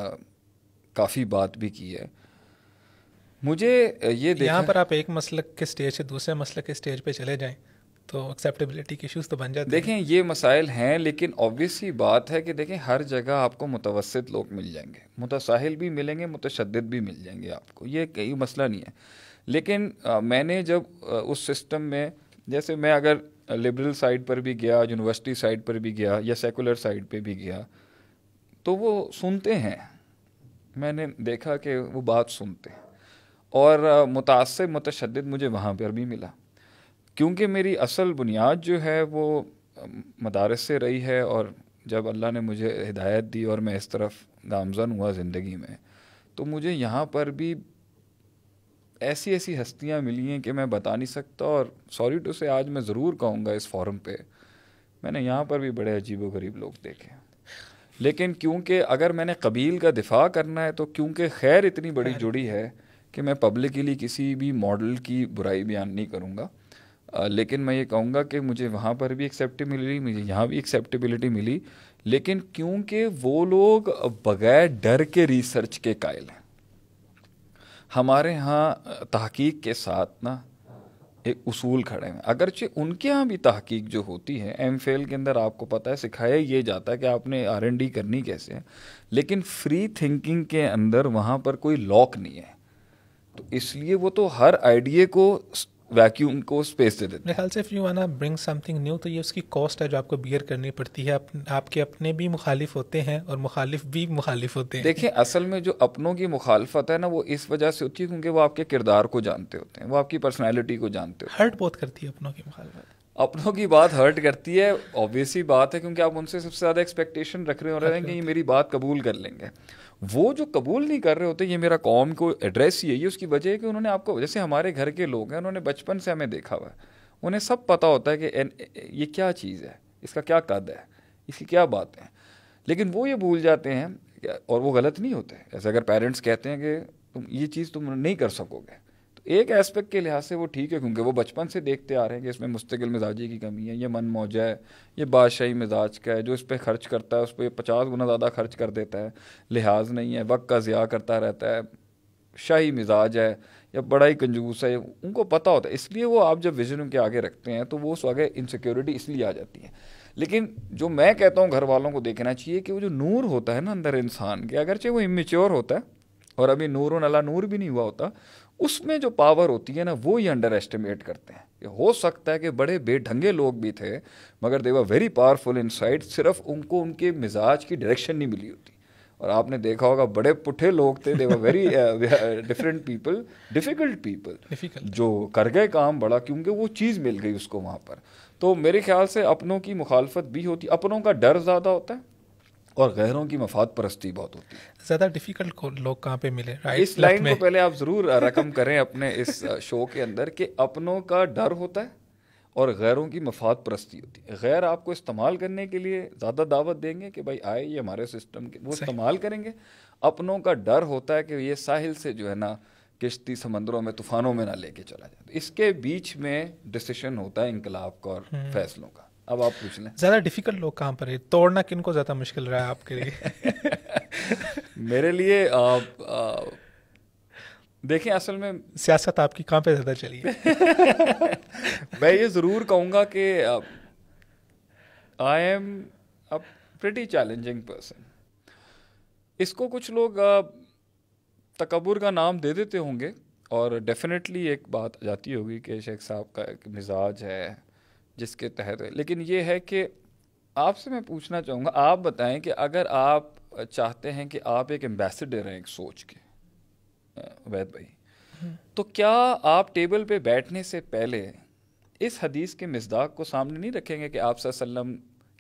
Speaker 1: काफ़ी बात भी की है मुझे ये यहाँ
Speaker 2: पर आप एक मसल के स्टेज से दूसरे मसल के स्टेज पे चले जाएं तो एक्सेप्टेबिलिटी के इशूज़ तो बन
Speaker 1: जाते देखें ये मसाइल हैं लेकिन ऑब्वियसली बात है कि देखें हर जगह आपको मुतवसत लोग मिल जाएंगे मुतसाहिल भी मिलेंगे मुतशद भी मिल जाएंगे आपको ये कई मसला नहीं है लेकिन आ, मैंने जब आ, उस सिस्टम में जैसे मैं अगर लिबरल साइड पर भी गया यूनिवर्सिटी साइड पर भी गया या सेकुलर साइड पर भी गया तो वो सुनते हैं मैंने देखा कि वो बात सुनते हैं और मुतासर मुतशद मुझे वहाँ पर भी मिला क्योंकि मेरी असल बुनियाद जो है वो मदारस से रही है और जब अल्लाह ने मुझे हिदायत दी और मैं इस तरफ गामजन हुआ ज़िंदगी में तो मुझे यहाँ पर भी ऐसी ऐसी हस्तियाँ मिली हैं कि मैं बता नहीं सकता और सॉरी टू से आज मैं ज़रूर कहूँगा इस फॉरम पे मैंने यहाँ पर भी बड़े अजीब गरीब लोग देखे लेकिन क्योंकि अगर मैंने कबील का दिफा करना है तो क्योंकि खैर इतनी बड़ी जुड़ी है कि मैं पब्लिकली किसी भी मॉडल की बुराई बयान नहीं करूँगा लेकिन मैं ये कहूँगा कि मुझे वहाँ पर भी एक्सेप्टेबिलिटी मिली यहाँ भी एक्सेप्टेबिलिटी मिली लेकिन क्योंकि वो लोग बगैर डर के रिसर्च के कायल हैं हमारे यहाँ तहकीक के साथ ना एक उसूल खड़े हैं अगरचे उनके यहाँ भी तहकीक जो होती है एम फेल के अंदर आपको पता है सिखाया ये जाता है कि आपने आर एन डी करनी कैसे है लेकिन फ्री थिंकिंग के अंदर वहाँ पर कोई लॉक नहीं है तो इसलिए वो तो हर आइडिए को वैक्यूम को स्पेस दे देते
Speaker 2: हैं ख्याल से if you wanna bring something new तो ये उसकी कॉस्ट है जो आपको बियर करनी पड़ती है आपके अपने भी मुखालिफ होते हैं और मुखालिफ भी मुखालिफ
Speaker 1: होते हैं देखिए असल में जो अपनों की मुखालफत है ना वो इस वजह से होती है क्योंकि वो आपके किरदार को जानते होते हैं वो आपकी पर्सनैलिटी को जानते होते हैं हर्ट
Speaker 2: बहुत करती है अपनों की मुखालफत
Speaker 1: अपनों की बात हर्ट करती है ऑब्वियसली बात है क्योंकि आप उनसे सबसे ज़्यादा एक्सपेक्टेशन रख रहे हो रहे हैं कि ये मेरी बात कबूल कर लेंगे वो जो कबूल नहीं कर रहे होते ये मेरा कौम को एड्रेस ही है ये उसकी वजह है कि उन्होंने आपको जैसे हमारे घर के लोग हैं उन्होंने बचपन से हमें देखा हुआ है उन्हें सब पता होता है कि ये क्या चीज़ है इसका क्या कद है इसकी क्या बात है लेकिन वो ये भूल जाते हैं और वो गलत नहीं होते ऐसे अगर पेरेंट्स कहते हैं कि तुम ये चीज़ तुम नहीं कर सकोगे एक एस्पेक्ट के लिहाज से वो ठीक है क्योंकि वो बचपन से देखते आ रहे हैं कि इसमें मुस्तकिल मिजाजी की कमी है ये मन मौजा है ये बादशाही मिजाज का है जो इस पर खर्च करता है उस पर पचास गुना ज़्यादा खर्च कर देता है लिहाज नहीं है वक्त का ज़िया करता रहता है शाही मिजाज है या बड़ा ही कंजूस है उनको पता होता है इसलिए वो आप जब विजन उनके आगे रखते हैं तो वो उस आगे इनसिक्योरिटी इसलिए आ जाती है लेकिन जो मैं कहता हूँ घर वालों को देखना चाहिए कि वो जो नूर होता है ना अंदर इंसान के अगरचे वो इमेच्योर होता है और अभी नूर अला नूर भी नहीं हुआ होता उसमें जो पावर होती है ना वो ही अंडर एस्टिमेट करते हैं हो सकता है कि बड़े बेढंगे लोग भी थे मगर they were very powerful side सिर्फ उनको उनके मिजाज की डायरेक्शन नहीं मिली होती और आपने देखा होगा बड़े पुठे लोग थे they were very different people difficult people जो कर गए काम बड़ा क्योंकि वो चीज़ मिल गई उसको वहाँ पर तो मेरे ख्याल से अपनों की मुखालफत भी होती अपनों का डर ज़्यादा होता है और गैरों की मफाद परस्ती बहुत होती
Speaker 2: है ज़्यादा डिफ़िकल्ट लोग कहाँ पे मिले राइट इस लाइन को
Speaker 1: पहले आप ज़रूर रकम करें अपने इस शो के अंदर कि अपनों का डर होता है और गैरों की मफाद परस्ती होती है गैर आपको इस्तेमाल करने के लिए ज़्यादा दावत देंगे कि भाई आए ये हमारे सिस्टम के वो इस्तेमाल करेंगे अपनों का डर होता है कि ये साहिल से जो है ना किश्ती समंदरों में तूफानों में ना लेके चला जाए इसके बीच में डिसीशन होता है इनकलाब का और हम्म। फैसलों का अब आप पूछ लें
Speaker 2: ज़्यादा डिफिकल्ट लोग कहाँ पर है तोड़ना किन को ज़्यादा मुश्किल रहा है आपके लिए
Speaker 1: मेरे लिए आप, देखें असल में
Speaker 2: सियासत आपकी कहाँ पे ज़्यादा चली है
Speaker 1: मैं ये ज़रूर कहूँगा कि I am a pretty challenging person इसको कुछ लोग तकबर का नाम दे देते होंगे और डेफिनेटली एक बात आ जाती होगी कि शेख साहब का एक मिजाज है जिसके तहत लेकिन ये है कि आपसे मैं पूछना चाहूँगा आप बताएं कि अगर आप चाहते हैं कि आप एक एम्बेसडर हैं एक सोच के वैद भाई हम्म। तो क्या आप टेबल पे बैठने से पहले इस हदीस के मजदाक को सामने नहीं रखेंगे कि आप सल्लम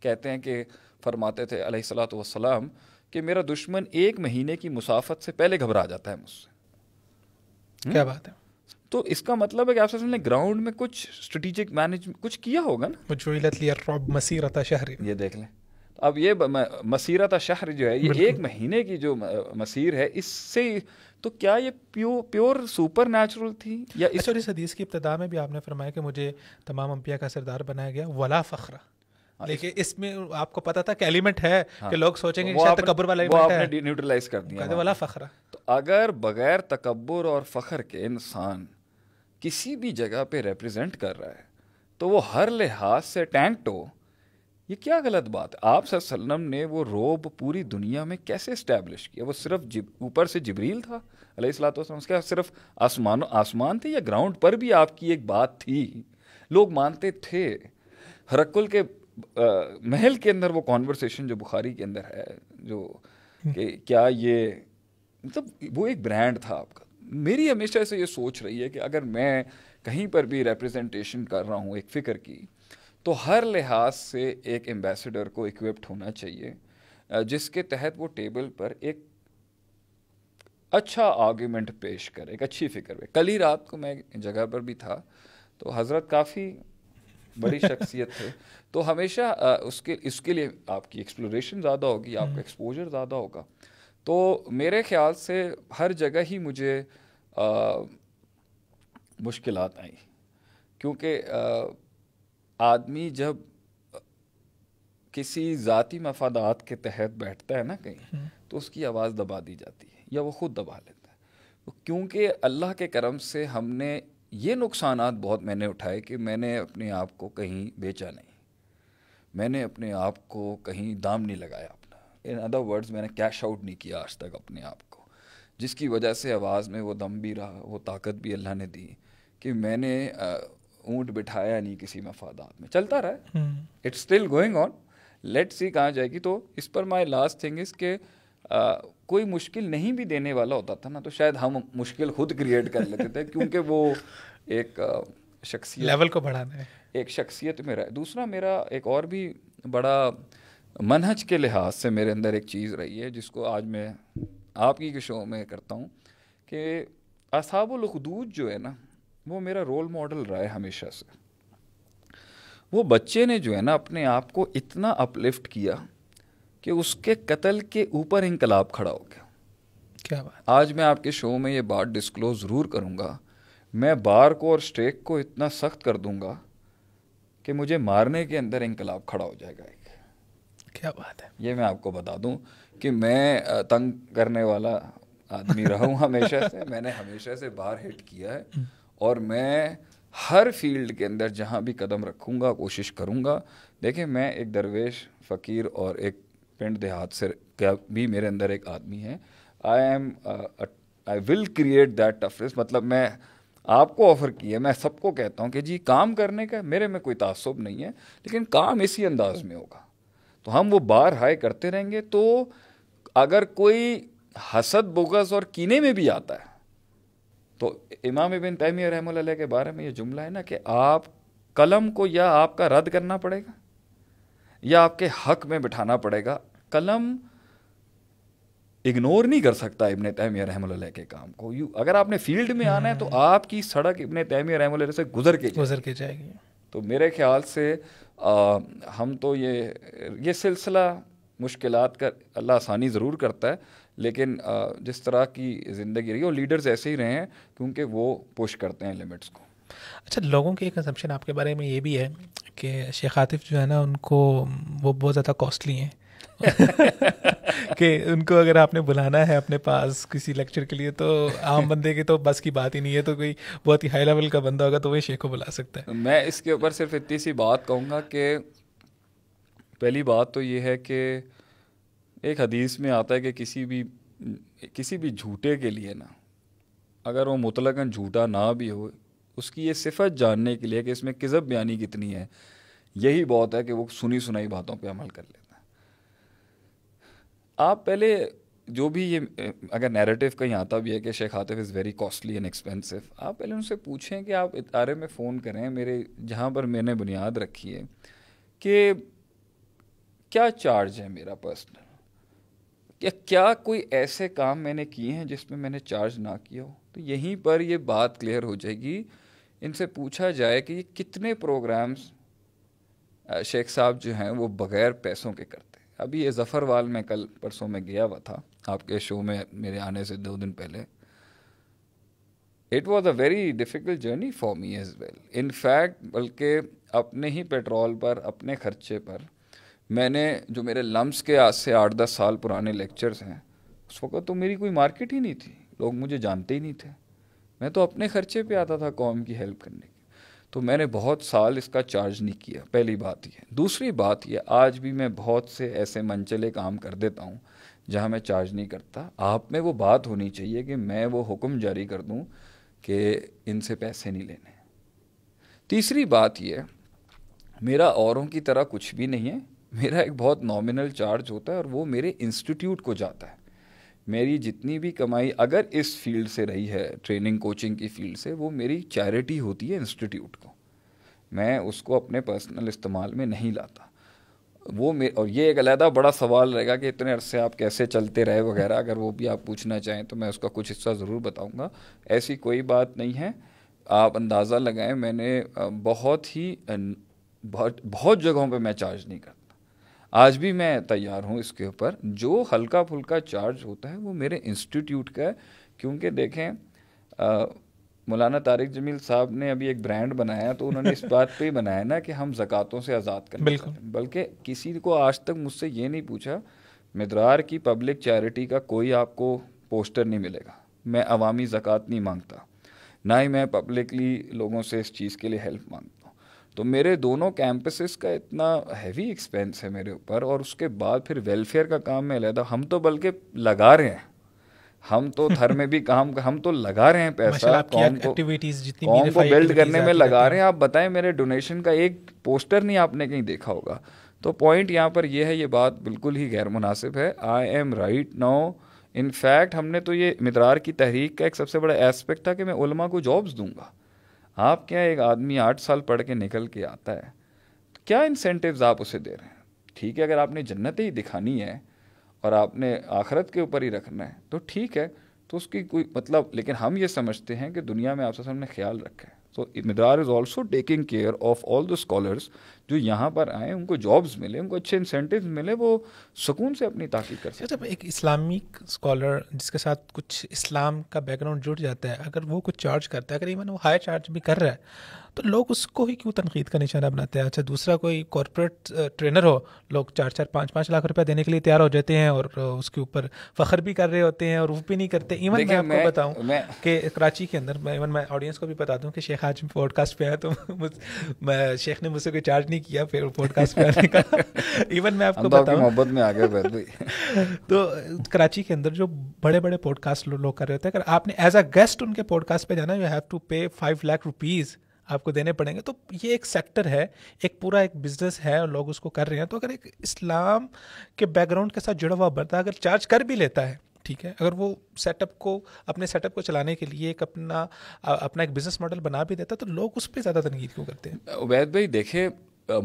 Speaker 1: कहते हैं कि फरमाते थे अलैहिस्सलातु कि मेरा दुश्मन एक महीने की मुसाफत से पहले घबरा जाता है मुझसे क्या बात है तो इसका मतलब है कि आपसे ने ग्राउंड में कुछ स्ट्रेटेजिक मैनेज कुछ किया होगा ना मसीरता शहर ये देख लें अब ये मसीरता शहर जो है ये एक महीने की जो मसीर है इससे तो क्या ये प्योर प्योर सुपर नेचुरल थी या
Speaker 2: इस, अच्छा, हदीस की इब्तदा में भी आपने फरमाया कि मुझे तमाम अम्पिया का सरदार बनाया गया वला फ़खरा लेकिन हाँ, इसमें आपको पता था कि एलिमेंट है हाँ, कि लोग सोचेंगे तो वो शायद तकबर वाला एलिमेंट है
Speaker 1: न्यूट्रलाइज कर दिया वाला फ़खरा तो अगर बगैर तकबर और फ़खर के इंसान किसी भी जगह पे रिप्रेजेंट कर रहा है तो वो हर लिहाज से टैंक टो ये क्या गलत बात है आप सल्लम ने वो रोब पूरी दुनिया में कैसे इस्टेब्लिश किया वो सिर्फ ऊपर से जबरील था अलैहिस्सलाम उसके सिर्फ आसमान आसमान थे या ग्राउंड पर भी आपकी एक बात थी लोग मानते थे हरकुल के आ, महल के अंदर वो कॉन्वर्सेशन जो बुखारी के अंदर है जो हम्म। कि क्या ये मतलब वो एक ब्रांड था आपका मेरी हमेशा से ये सोच रही है कि अगर मैं कहीं पर भी रिप्रेजेंटेशन कर रहा हूँ एक फ़िक्र की तो हर लिहाज से एक एम्बेसडर को इक्विप्ड होना चाहिए जिसके तहत वो टेबल पर एक अच्छा आर्गुमेंट पेश करे एक अच्छी फिक्र में कल ही रात को मैं जगह पर भी था तो हज़रत काफ़ी बड़ी शख्सियत थे तो हमेशा उसके इसके लिए आपकी एक्सप्लोरेशन ज़्यादा होगी आपका एक्सपोजर हम्म। ज़्यादा होगा तो मेरे ख्याल से हर जगह ही मुझे मुश्किल आई क्योंकि आदमी जब किसी ज़ाती मफादात के तहत बैठता है ना कहीं हम्म। तो उसकी आवाज़ दबा दी जाती है या वो ख़ुद दबा लेता है तो क्योंकि अल्लाह के करम से हमने ये नुकसान बहुत मैंने उठाए कि मैंने अपने आप को कहीं बेचा नहीं मैंने अपने आप को कहीं दाम नहीं लगाया इन अदर वर्ड्स मैंने कैश आउट नहीं किया आज तक अपने आप को जिसकी वजह से आवाज़ में वो दम भी रहा वो ताकत भी अल्लाह ने दी कि मैंने ऊँट बिठाया नहीं किसी मफादात में चलता रहा it's still going on let see कहाँ जाएगी तो इस पर माई लास्ट थिंग इज़ के कोई मुश्किल नहीं भी देने वाला होता था ना तो शायद हम मुश्किल खुद क्रिएट कर लेते थे क्योंकि वो एक शख्सियत लेवल को बढ़ाने एक शख्सियत मेरा रहा दूसरा मेरा एक और भी बड़ा मनहज के लिहाज से मेरे अंदर एक चीज़ रही है जिसको आज मैं आपकी के शो में करता हूँ कि असाबुलखदूद जो है ना वो मेरा रोल मॉडल रहा है हमेशा से वो बच्चे ने जो है ना अपने आप को इतना अपलिफ्ट किया कि उसके कत्ल के ऊपर इनकलाब खड़ा हो गया क्या बात आज मैं आपके शो में ये बात डिस्क्लोज ज़रूर करूँगा मैं बार को और स्टेक को इतना सख्त कर दूँगा कि मुझे मारने के अंदर इनकलाब खड़ा हो जाएगा क्या बात है ये मैं आपको बता दूं कि मैं तंग करने वाला आदमी रहा हूँ हमेशा से मैंने हमेशा से बाहर हिट किया है हम्म। और मैं हर फील्ड के अंदर जहाँ भी कदम रखूँगा कोशिश करूँगा देखिए मैं एक दरवेश फ़कीर और एक पिंड देहात से क्या भी मेरे अंदर एक आदमी है I am I will create that toughness मतलब मैं आपको ऑफ़र किया मैं सबको कहता हूँ कि जी काम करने का मेरे में कोई तासुब नहीं है लेकिन काम इसी अंदाज में होगा तो हम वो बार हाई करते रहेंगे तो अगर कोई हसद बोगस और कीने में भी आता है तो इमाम बिन तैमी रहम के बारे में ये जुमला है ना कि आप कलम को या आपका रद्द करना पड़ेगा या आपके हक में बिठाना पड़ेगा कलम इग्नोर नहीं कर सकता इबन तैमिया रहम के काम को यू अगर आपने फील्ड में आना है तो हम्म। आपकी सड़क इबन तैमिया रहम से गुजर के गुजर के जाएगी तो मेरे ख्याल से आ, हम तो ये ये सिलसिला मुश्किल का अल्लाह आसानी ज़रूर करता है लेकिन आ, जिस तरह की ज़िंदगी रही और लीडर्स ऐसे ही रहे हैं क्योंकि वो पुश करते हैं लिमिट्स को
Speaker 2: अच्छा लोगों की एक असम्पशन आपके बारे में ये भी है कि शेख आतिफ जो है ना उनको वो बहुत ज़्यादा कॉस्टली हैं कि उनको अगर आपने बुलाना है अपने पास किसी लेक्चर के लिए तो आम बंदे के तो बस की बात ही नहीं है तो कोई बहुत ही हाई लेवल का बंदा होगा तो वही शेख को बुला सकता
Speaker 1: है मैं इसके ऊपर सिर्फ इतनी सी बात कहूँगा कि पहली बात तो ये है कि एक हदीस में आता है कि किसी भी किसी भी झूठे के लिए ना अगर वो मुतलकन झूठा ना भी हो उसकी ये सिफत जानने के लिए कि इसमें किज़ब बयानी कितनी है यही बहुत है कि वो सुनी सुनाई बातों पे अमल कर लेते आप पहले जो भी ये अगर नैरेटिव कहीं आता भी है कि Sheikh Hatif is very costly and expensive आप पहले उनसे पूछें कि आप इतारे में फ़ोन करें मेरे जहाँ पर मैंने बुनियाद रखी है कि क्या चार्ज है मेरा पर्सनल या क्या कोई ऐसे काम मैंने किए हैं जिसमें मैंने चार्ज ना किया हो तो यहीं पर ये बात क्लियर हो जाएगी इनसे पूछा जाए कि ये कितने प्रोग्राम्स शेख साहब जो हैं वो बग़ैर पैसों के करते अभी ये ज़फ़रवाल में कल परसों में गया हुआ था आपके शो में मेरे आने से दो दिन पहले it was a very difficult journey for me as well in fact बल्कि अपने ही पेट्रोल पर अपने खर्चे पर मैंने जो मेरे लम्स के आज से आठ दस साल पुराने लेक्चर्स हैं उस वक्त तो मेरी कोई मार्केट ही नहीं थी लोग मुझे जानते ही नहीं थे मैं तो अपने खर्चे पे आता था कौम की हेल्प करने की तो मैंने बहुत साल इसका चार्ज नहीं किया पहली बात यह दूसरी बात यह आज भी मैं बहुत से ऐसे मनचले काम कर देता हूँ जहाँ मैं चार्ज नहीं करता आप में वो बात होनी चाहिए कि मैं वो हुक्म जारी कर दूँ कि इनसे पैसे नहीं लेने तीसरी बात यह मेरा औरों की तरह कुछ भी नहीं है मेरा एक बहुत नॉमिनल चार्ज होता है और वो मेरे इंस्टीट्यूट को जाता है मेरी जितनी भी कमाई अगर इस फील्ड से रही है ट्रेनिंग कोचिंग की फील्ड से वो मेरी चैरिटी होती है इंस्टीट्यूट को मैं उसको अपने पर्सनल इस्तेमाल में नहीं लाता वो मे और ये एक अलहदा बड़ा सवाल रहेगा कि इतने अरसे आप कैसे चलते रहे वगैरह अगर वो भी आप पूछना चाहें तो मैं उसका कुछ हिस्सा ज़रूर बताऊँगा ऐसी कोई बात नहीं है आप अंदाज़ा लगाएं मैंने बहुत ही बहुत बहुत जगहों पर मैं चार्ज नहीं करता आज भी मैं तैयार हूँ इसके ऊपर जो हल्का फुल्का चार्ज होता है वो मेरे इंस्टीट्यूट का है क्योंकि देखें मौलाना तारिक जमील साहब ने अभी एक ब्रांड बनाया तो उन्होंने इस बात पे ही बनाया ना कि हम जक़ातों से आज़ाद करें बिल्कुल बल्कि किसी को आज तक मुझसे ये नहीं पूछा मद्रार की पब्लिक चैरिटी का कोई आपको पोस्टर नहीं मिलेगा मैं अवामी ज़क़़त नहीं मांगता ना ही मैं पब्लिकली लोगों से इस चीज़ के लिए हेल्प मांगता तो मेरे दोनों कैंपसेस का इतना हैवी एक्सपेंस है मेरे ऊपर और उसके बाद फिर वेलफेयर का काम में लेता हम तो बल्कि लगा रहे हैं हम तो थर में भी काम हम तो लगा रहे हैं पैसा कौम को कौम को बिल्ड करने में लगा रहे हैं आप बताएं मेरे डोनेशन का एक पोस्टर नहीं आपने कहीं देखा होगा तो पॉइंट यहाँ पर यह है ये बात बिल्कुल ही गैर मुनासिब है I am right now in fact हमने तो ये मित्रार की तहरीक का एक सबसे बड़ा एस्पेक्ट था कि मैं उलमा को जॉब्स दूंगा आपके यहाँ एक आदमी आठ साल पढ़ के निकल के आता है तो क्या इंसेंटिव्स आप उसे दे रहे हैं ठीक है अगर आपने जन्नत ही दिखानी है और आपने आखरत के ऊपर ही रखना है तो ठीक है तो उसकी कोई मतलब लेकिन हम ये समझते हैं कि दुनिया में आपसे हमने ख्याल रखा है तो Madar is also taking care of all the scholars जो यहाँ पर आए उनको जॉब्स मिले उनको अच्छे इंसेंटिव मिले वो सुकून से अपनी ताकी कर सकते अच्छा, हैं तो
Speaker 2: एक इस्लामिक स्कॉलर जिसके साथ कुछ इस्लाम का बैकग्राउंड जुड़ जाता है अगर वो कुछ चार्ज करता है अगर इवन वो हाई चार्ज भी कर रहा है तो लोग उसको ही क्यों तनकीद का निशाना बनाते हैं अच्छा दूसरा कोई कॉरपोरेट ट्रेनर हो लोग चार चार पाँच पाँच लाख रुपया देने के लिए तैयार हो जाते हैं और उसके ऊपर फख्र भी कर रहे होते हैं और वो भी नहीं करते इवन मैं आपको बताऊँ कि कराची के अंदर मैं इवन मैं ऑडियंस को भी बता दूँ कि शेख आज पॉडकास्ट पे आया तो मैं शेख ने मुझसे कोई चार्ज नहीं किया फिर पॉडकास्ट पे आने का
Speaker 1: इवन मैं आपको तो बताऊँ मोहब्बत में आ गया
Speaker 2: तो कराची के अंदर जो बड़े बड़े पॉडकास्ट लोग कर रहे होते हैं अगर आपने एज अ गेस्ट उनके पॉडकास्ट पर जाना you have to pay five lakh rupees आपको देने पड़ेंगे तो ये एक सेक्टर है एक पूरा एक बिजनेस है और लोग उसको कर रहे हैं तो अगर एक इस्लाम के बैकग्राउंड के साथ जुड़ा हुआ बढ़ता अगर चार्ज कर भी लेता है ठीक है अगर वो सेटअप को अपने सेटअप को चलाने के लिए एक अपना अपना एक बिजनेस मॉडल बना भी देता तो लोग उस पर ज़्यादा तनकीद क्यों करते हैं
Speaker 1: उबैद भाई देखे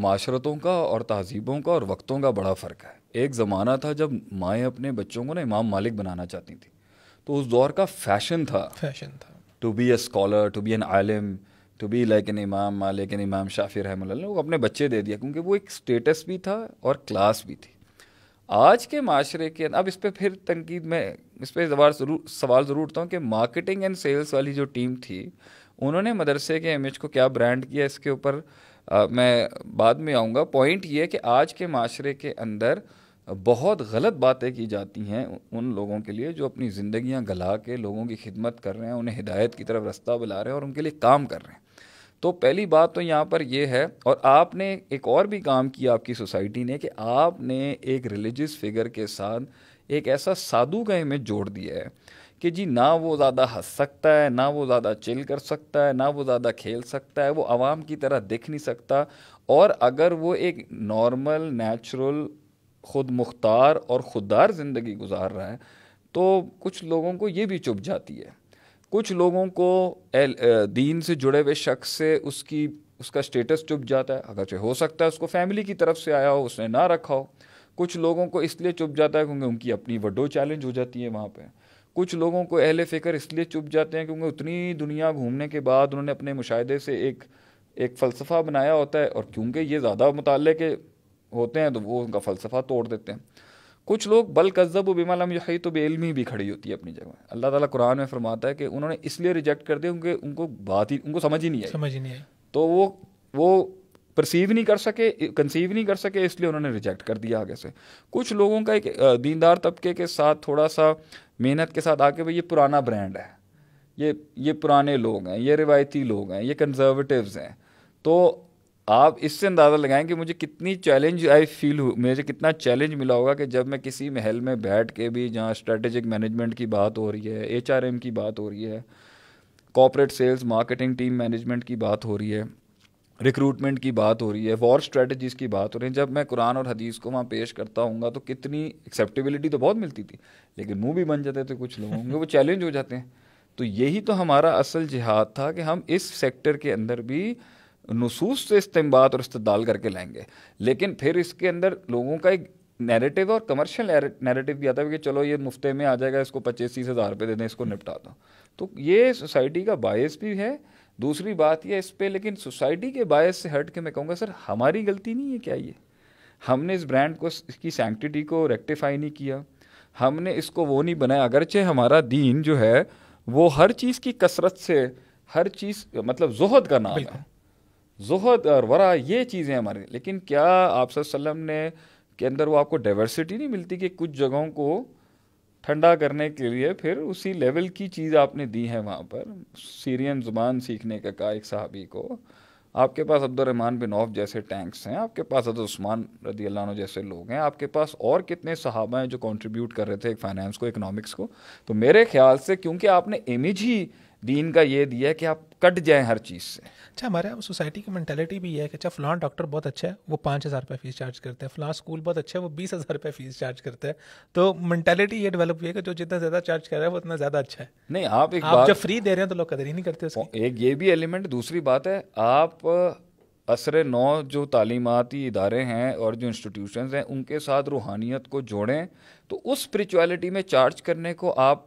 Speaker 1: माशरतों का और तहजीबों का और वक्तों का बड़ा फ़र्क है एक ज़माना था जब माएँ अपने बच्चों को ना इमाम मालिक बनाना चाहती थी तो उस दौर का फैशन था फैशन था to be a scholar to be an आलम टू बी लाइक एन इमाम मालिक एन इमाम शाफी रहमल्ला वो अपने बच्चे दे दिया क्योंकि वो एक स्टेटस भी था और क्लास भी थी आज के माशरे के अब इस पर फिर तनकीद में इस पर जवार ज़रूर सवाल ज़रूर उठता हूँ कि मार्केटिंग एंड सेल्स वाली जो टीम थी उन्होंने मदरसे के इमेज को क्या ब्रांड किया इसके ऊपर uh, मैं बाद में आऊँगा पॉइंट ये कि आज के माशरे के अंदर बहुत गलत बातें की जाती हैं उन लोगों के लिए जो अपनी ज़िंदियाँ गला के लोगों की खिदमत कर रहे हैं उन्हें हिदायत की तरफ रास्ता बुला रहे हैं और उनके लिए काम कर रहे हैं तो पहली बात तो यहाँ पर यह है और आपने एक और भी काम किया आपकी सोसाइटी ने कि आपने एक रिलीजियस फिगर के साथ एक ऐसा साधु का इमेज जोड़ दिया है कि जी ना वो ज़्यादा हंस सकता है ना वो ज़्यादा चिल कर सकता है ना वो ज़्यादा खेल सकता है वो आवाम की तरह दिख नहीं सकता और अगर वो एक नॉर्मल नेचुरल खुद मुख्तार और खुददार ज़िंदगी गुजार रहा है तो कुछ लोगों को ये भी चुप जाती है कुछ लोगों को दीन से जुड़े हुए शख्स से उसकी उसका स्टेटस चुप जाता है अगरचे हो सकता है उसको फैमिली की तरफ से आया हो उसने ना रखा हो कुछ लोगों को इसलिए चुप जाता है क्योंकि उनकी अपनी वडो चैलेंज हो जाती है वहाँ पे कुछ लोगों को अहल फ़िक्र इसलिए चुप जाते हैं क्योंकि उतनी दुनिया घूमने के बाद उन्होंने अपने मुशाहदे से एक एक फ़लसफ़ा बनाया होता है और क्योंकि ये ज़्यादा मुताले के होते हैं तो वो उनका फ़लसफ़ा तोड़ देते हैं कुछ लोग बल कज़ब बिमलम यही तो बेलमी भी खड़ी होती है अपनी जगह अल्लाह ताला कुरान में फरमाता है कि उन्होंने इसलिए रिजेक्ट कर दिया क्योंकि उनको बात ही उनको समझ ही नहीं आई समझ ही नहीं आई तो वो वो परसीव नहीं कर सके कंसीव नहीं कर सके इसलिए उन्होंने रिजेक्ट कर दिया आगे से कुछ लोगों का एक दीनदार तबके के साथ थोड़ा सा मेहनत के साथ आके भाई ये पुराना ब्रांड है ये ये पुराने लोग हैं ये रिवायती लोग हैं ये कंजर्वेटिव हैं तो आप इससे अंदाज़ा लगाएं कि मुझे कितनी चैलेंज आई फील हो मुझे कितना चैलेंज मिला होगा कि जब मैं किसी महल में बैठ के भी जहाँ स्ट्रेटेजिक मैनेजमेंट की बात हो रही है एच की बात हो रही है corporate sales marketing team management की बात हो रही है रिक्रूटमेंट की बात हो रही है वॉर स्ट्रेटजीज़ की बात हो रही है जब मैं कुरान और हदीस को वहाँ पेश करता हूँ तो कितनी एक्सेप्टेबिलिटी तो बहुत मिलती थी लेकिन मुँह भी बन जाते थे कुछ लोगों होंगे वो चैलेंज हो जाते हैं तो यही तो हमारा असल जिहाद था कि हम इस सेक्टर के अंदर भी नसूस से तो इस्तेमाल और इस्तेदाल करके लाएंगे लेकिन फिर इसके अंदर लोगों का एक नैरेटिव और कमर्शियल नैरेटिव भी आता है कि चलो ये मुफ्ते में आ जाएगा इसको पच्चीस तीस हज़ार रुपये दे दें इसको निपटा दो तो ये सोसाइटी का बायस भी है दूसरी बात यह इस पर लेकिन सोसाइटी के बायस से हट के मैं कहूँगा सर हमारी गलती नहीं है क्या ये हमने इस ब्रांड को इसकी सैंक्टिटी को रेक्टिफाई नहीं किया हमने इसको वो नहीं बनाया अगरचे हमारा दीन जो है वो हर चीज़ की कसरत से हर चीज़ मतलब जोहद का नाम है जहद और वरा ये चीज़ें हमारे लेकिन क्या आप सल्लम ने के अंदर वो आपको डाइवर्सिटी नहीं मिलती कि कुछ जगहों को ठंडा करने के लिए फिर उसी लेवल की चीज़ आपने दी है वहाँ पर सीरियन ज़ुबान सीखने का का एक सहाबी को आपके पास अब्दुलरहमान बिन औफ जैसे टैंक्स हैं आपके पास हजरत उस्मान रदी अल्लाह जैसे लोग हैं आपके पास और कितने सहाबा हैं जो कंट्रीब्यूट कर रहे थे फाइनेंस को इकनॉमिक्स को तो मेरे ख्याल से क्योंकि आपने इमेज ही दीन का ये दिया है कि आप कट जाएं हर चीज़ से
Speaker 2: अच्छा हमारे यहाँ सोसाइटी की मैंटेलिटी भी है कि अच्छा फलां डॉक्टर बहुत अच्छा है वो पाँच हज़ार रुपये फ़ीस चार्ज करते हैं फलां स्कूल बहुत अच्छा है वो बीस हज़ार रुपये फ़ीस चार्ज करते है तो मैंटेलिटी ये डेवलप हुई है कि जो जितना ज़्यादा चार्ज कर रहा है वो उतना ज़्यादा अच्छा है नहीं आप एक आप जब फ्री दे रहे हैं तो लोग कदर ही नहीं करते
Speaker 1: उसकी। एक ये भी एलिमेंट दूसरी बात है आप असर नौ जो तालीमती इदारे हैं और जो इंस्टीट्यूशन हैं उनके साथ रूहानियत को जोड़ें तो उस स्परिचुअलिटी में चार्ज करने को आप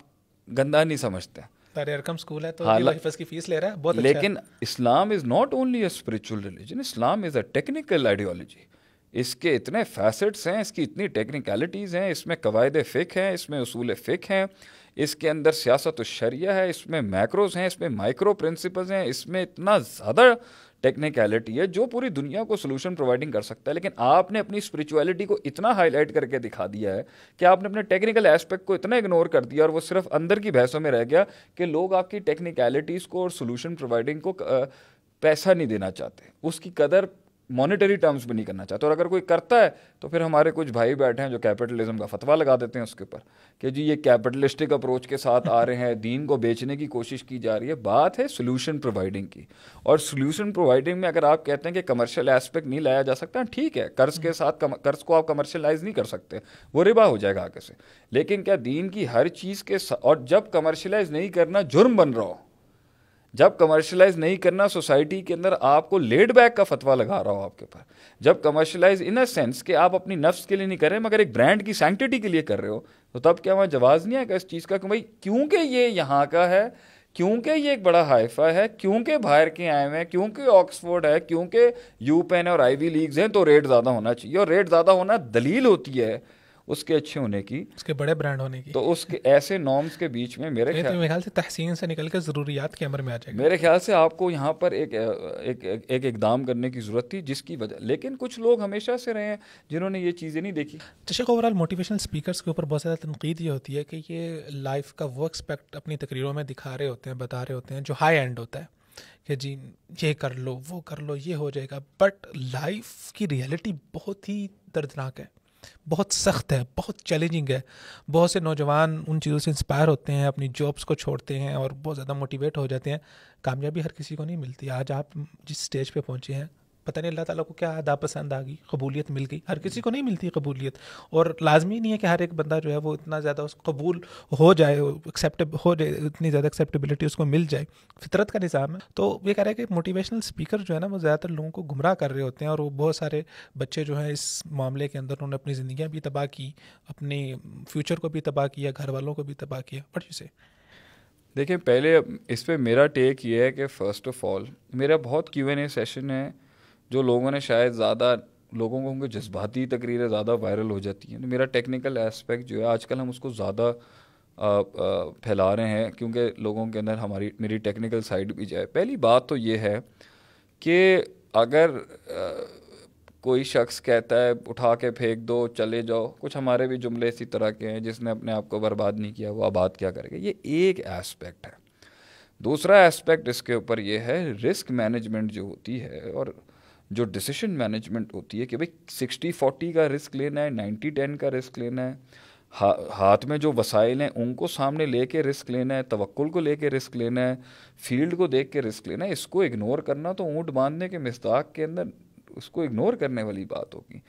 Speaker 1: गंदा नहीं समझते
Speaker 2: तारेरकम स्कूल है तो हाँ, की फीस ले रहा है बहुत लेकिन अच्छा
Speaker 1: है। Islam is not only a spiritual religion Islam is a technical ideology इसके इतने फैसेट्स हैं इसकी इतनी टेक्निकलिटीज़ हैं इसमें कवायद फ़िक हैं इसमें असूल फ़िक हैं इसके अंदर सियासत शरिया है इसमें मैक्रोज हैं इसमें माइक्रो प्रिंसिपल्स हैं इसमें इतना ज़्यादा टेक्निकलिटी है जो पूरी दुनिया को सोल्यूशन प्रोवाइडिंग कर सकता है लेकिन आपने अपनी स्पिरिचुअलिटी को इतना हाईलाइट करके दिखा दिया है कि आपने अपने टेक्निकल एस्पेक्ट को इतना इग्नोर कर दिया और वो सिर्फ अंदर की भैंसों में रह गया कि लोग आपकी टेक्निकलिटीज़ को और सोल्यूशन प्रोवाइडिंग को पैसा नहीं देना चाहते उसकी कदर मॉनेटरी टर्म्स में नहीं करना चाहता और अगर कोई करता है तो फिर हमारे कुछ भाई बैठे हैं जो कैपिटलिज्म का फतवा लगा देते हैं उसके ऊपर कि जी ये कैपिटलिस्टिक अप्रोच के साथ आ रहे हैं दीन को बेचने की कोशिश की जा रही है बात है सोल्यूशन प्रोवाइडिंग की और सोल्यूशन प्रोवाइडिंग में अगर आप कहते हैं कि कमर्शियल एस्पेक्ट नहीं लाया जा सकता ठीक है कर्ज के साथ कर्ज को आप कमर्शलाइज नहीं कर सकते वो रिबा हो जाएगा आगे से लेकिन क्या दीन की हर चीज़ के और जब कमर्शलाइज नहीं करना जुर्म बन रहा हो जब कमर्शलाइज नहीं करना सोसाइटी के अंदर आपको लेड बैक का फतवा लगा रहा हो आपके ऊपर जब कमर्शलाइज इन अ सेंस कि आप अपनी नफ्स के लिए नहीं कर रहे मगर एक ब्रांड की सेंटिटी के लिए कर रहे हो तो तब क्या वहाँ जवाब नहीं आएगा इस चीज़ का कि भाई क्योंकि ये यहाँ का है क्योंकि ये एक बड़ा हाइफा है क्योंकि बाहर के आए हुए हैं क्योंकि ऑक्सफोर्ड है क्योंकि यू पेन और आई वी लीग्स हैं तो रेट ज़्यादा होना चाहिए और रेट ज़्यादा होना दलील होती है उसके अच्छे होने की उसके बड़े ब्रांड होने की तो उसके ऐसे नॉर्म्स के बीच में मेरे तो ख्याल तो ख्याल
Speaker 2: से तहसीन से निकल के ज़रूरियात के अमर में आ जाएगा मेरे
Speaker 1: ख्याल से आपको यहाँ पर एक एक एक इकदाम करने की ज़रूरत थी जिसकी वजह लेकिन कुछ लोग हमेशा से रहे हैं जिन्होंने ये चीज़ें नहीं देखी
Speaker 2: चशक ओवरऑल मोटिवेशनल स्पीकर्स के ऊपर बहुत ज़्यादा तनकीद ये होती है कि ये लाइफ का वो एक्सपेक्ट अपनी तकरीरों में दिखा रहे होते हैं बता रहे होते हैं जो हाई एंड होता है कि जी ये कर लो वो कर लो ये हो जाएगा बट लाइफ की रियलिटी बहुत ही दर्दनाक है बहुत सख्त है बहुत चैलेंजिंग है बहुत से नौजवान उन चीज़ों से इंस्पायर होते हैं अपनी जॉब्स को छोड़ते हैं और बहुत ज़्यादा मोटिवेट हो जाते हैं कामयाबी हर किसी को नहीं मिलती आज आप जिस स्टेज पर पहुँचे हैं पता नहीं अल्लाह ताला को क्या अदा पसंद आ गई कबूलियत मिल गई हर किसी को नहीं मिलती कबूलियत और लाजमी नहीं है कि हर एक बंदा जो है वो इतना ज़्यादा उस कबूल हो जाए एक्सेप्ट हो जाए इतनी ज़्यादा एक्सेप्टेबिलिटी उसको मिल जाए फितरत का निज़ाम है तो ये कह रहा है कि मोटिवेशनल स्पीकर जो है ना वो ज़्यादातर लोगों को गुमराह कर रहे होते हैं और वो बहुत सारे बच्चे जो हैं इस मामले के अंदर उन्होंने अपनी ज़िंदियाँ भी तबाह की अपने फ्यूचर को भी तबाह किया घर वालों को भी तबाह किया बट से
Speaker 1: देखिए पहले इस पर मेरा टेक ये है कि फ़र्स्ट ऑफ ऑल मेरा बहुत क्यू एन ए सेशन है जो लोगों ने शायद ज़्यादा लोगों को उनके जज्बाती तकरीरें ज़्यादा वायरल हो जाती हैं तो मेरा टेक्निकल एस्पेक्ट जो है आजकल हम उसको ज़्यादा फैला रहे हैं क्योंकि लोगों के अंदर हमारी मेरी टेक्निकल साइड भी जाए पहली बात तो ये है कि अगर आ, कोई शख्स कहता है उठा के फेंक दो चले जाओ कुछ हमारे भी जुमले इसी तरह के हैं जिसने अपने आप को बर्बाद नहीं किया वो आबाद क्या करेगा ये एक एस्पेक्ट है दूसरा एस्पेक्ट इसके ऊपर ये है रिस्क मैनेजमेंट जो होती है और जो डिसीशन मैनेजमेंट होती है कि भाई सिक्सटी फोर्टी का रिस्क लेना है नाइन्टी टेन का रिस्क लेना है हा, हाथ में जो वसाइल हैं उनको सामने ले कर रिस्क लेना है तवक्ल को ले कर रिस्क लेना है फील्ड को देख के रिस्क लेना है इसको इग्नोर करना तो ऊँट बांधने के मिसदाक के अंदर उसको इग्नोर करने वाली बात होगी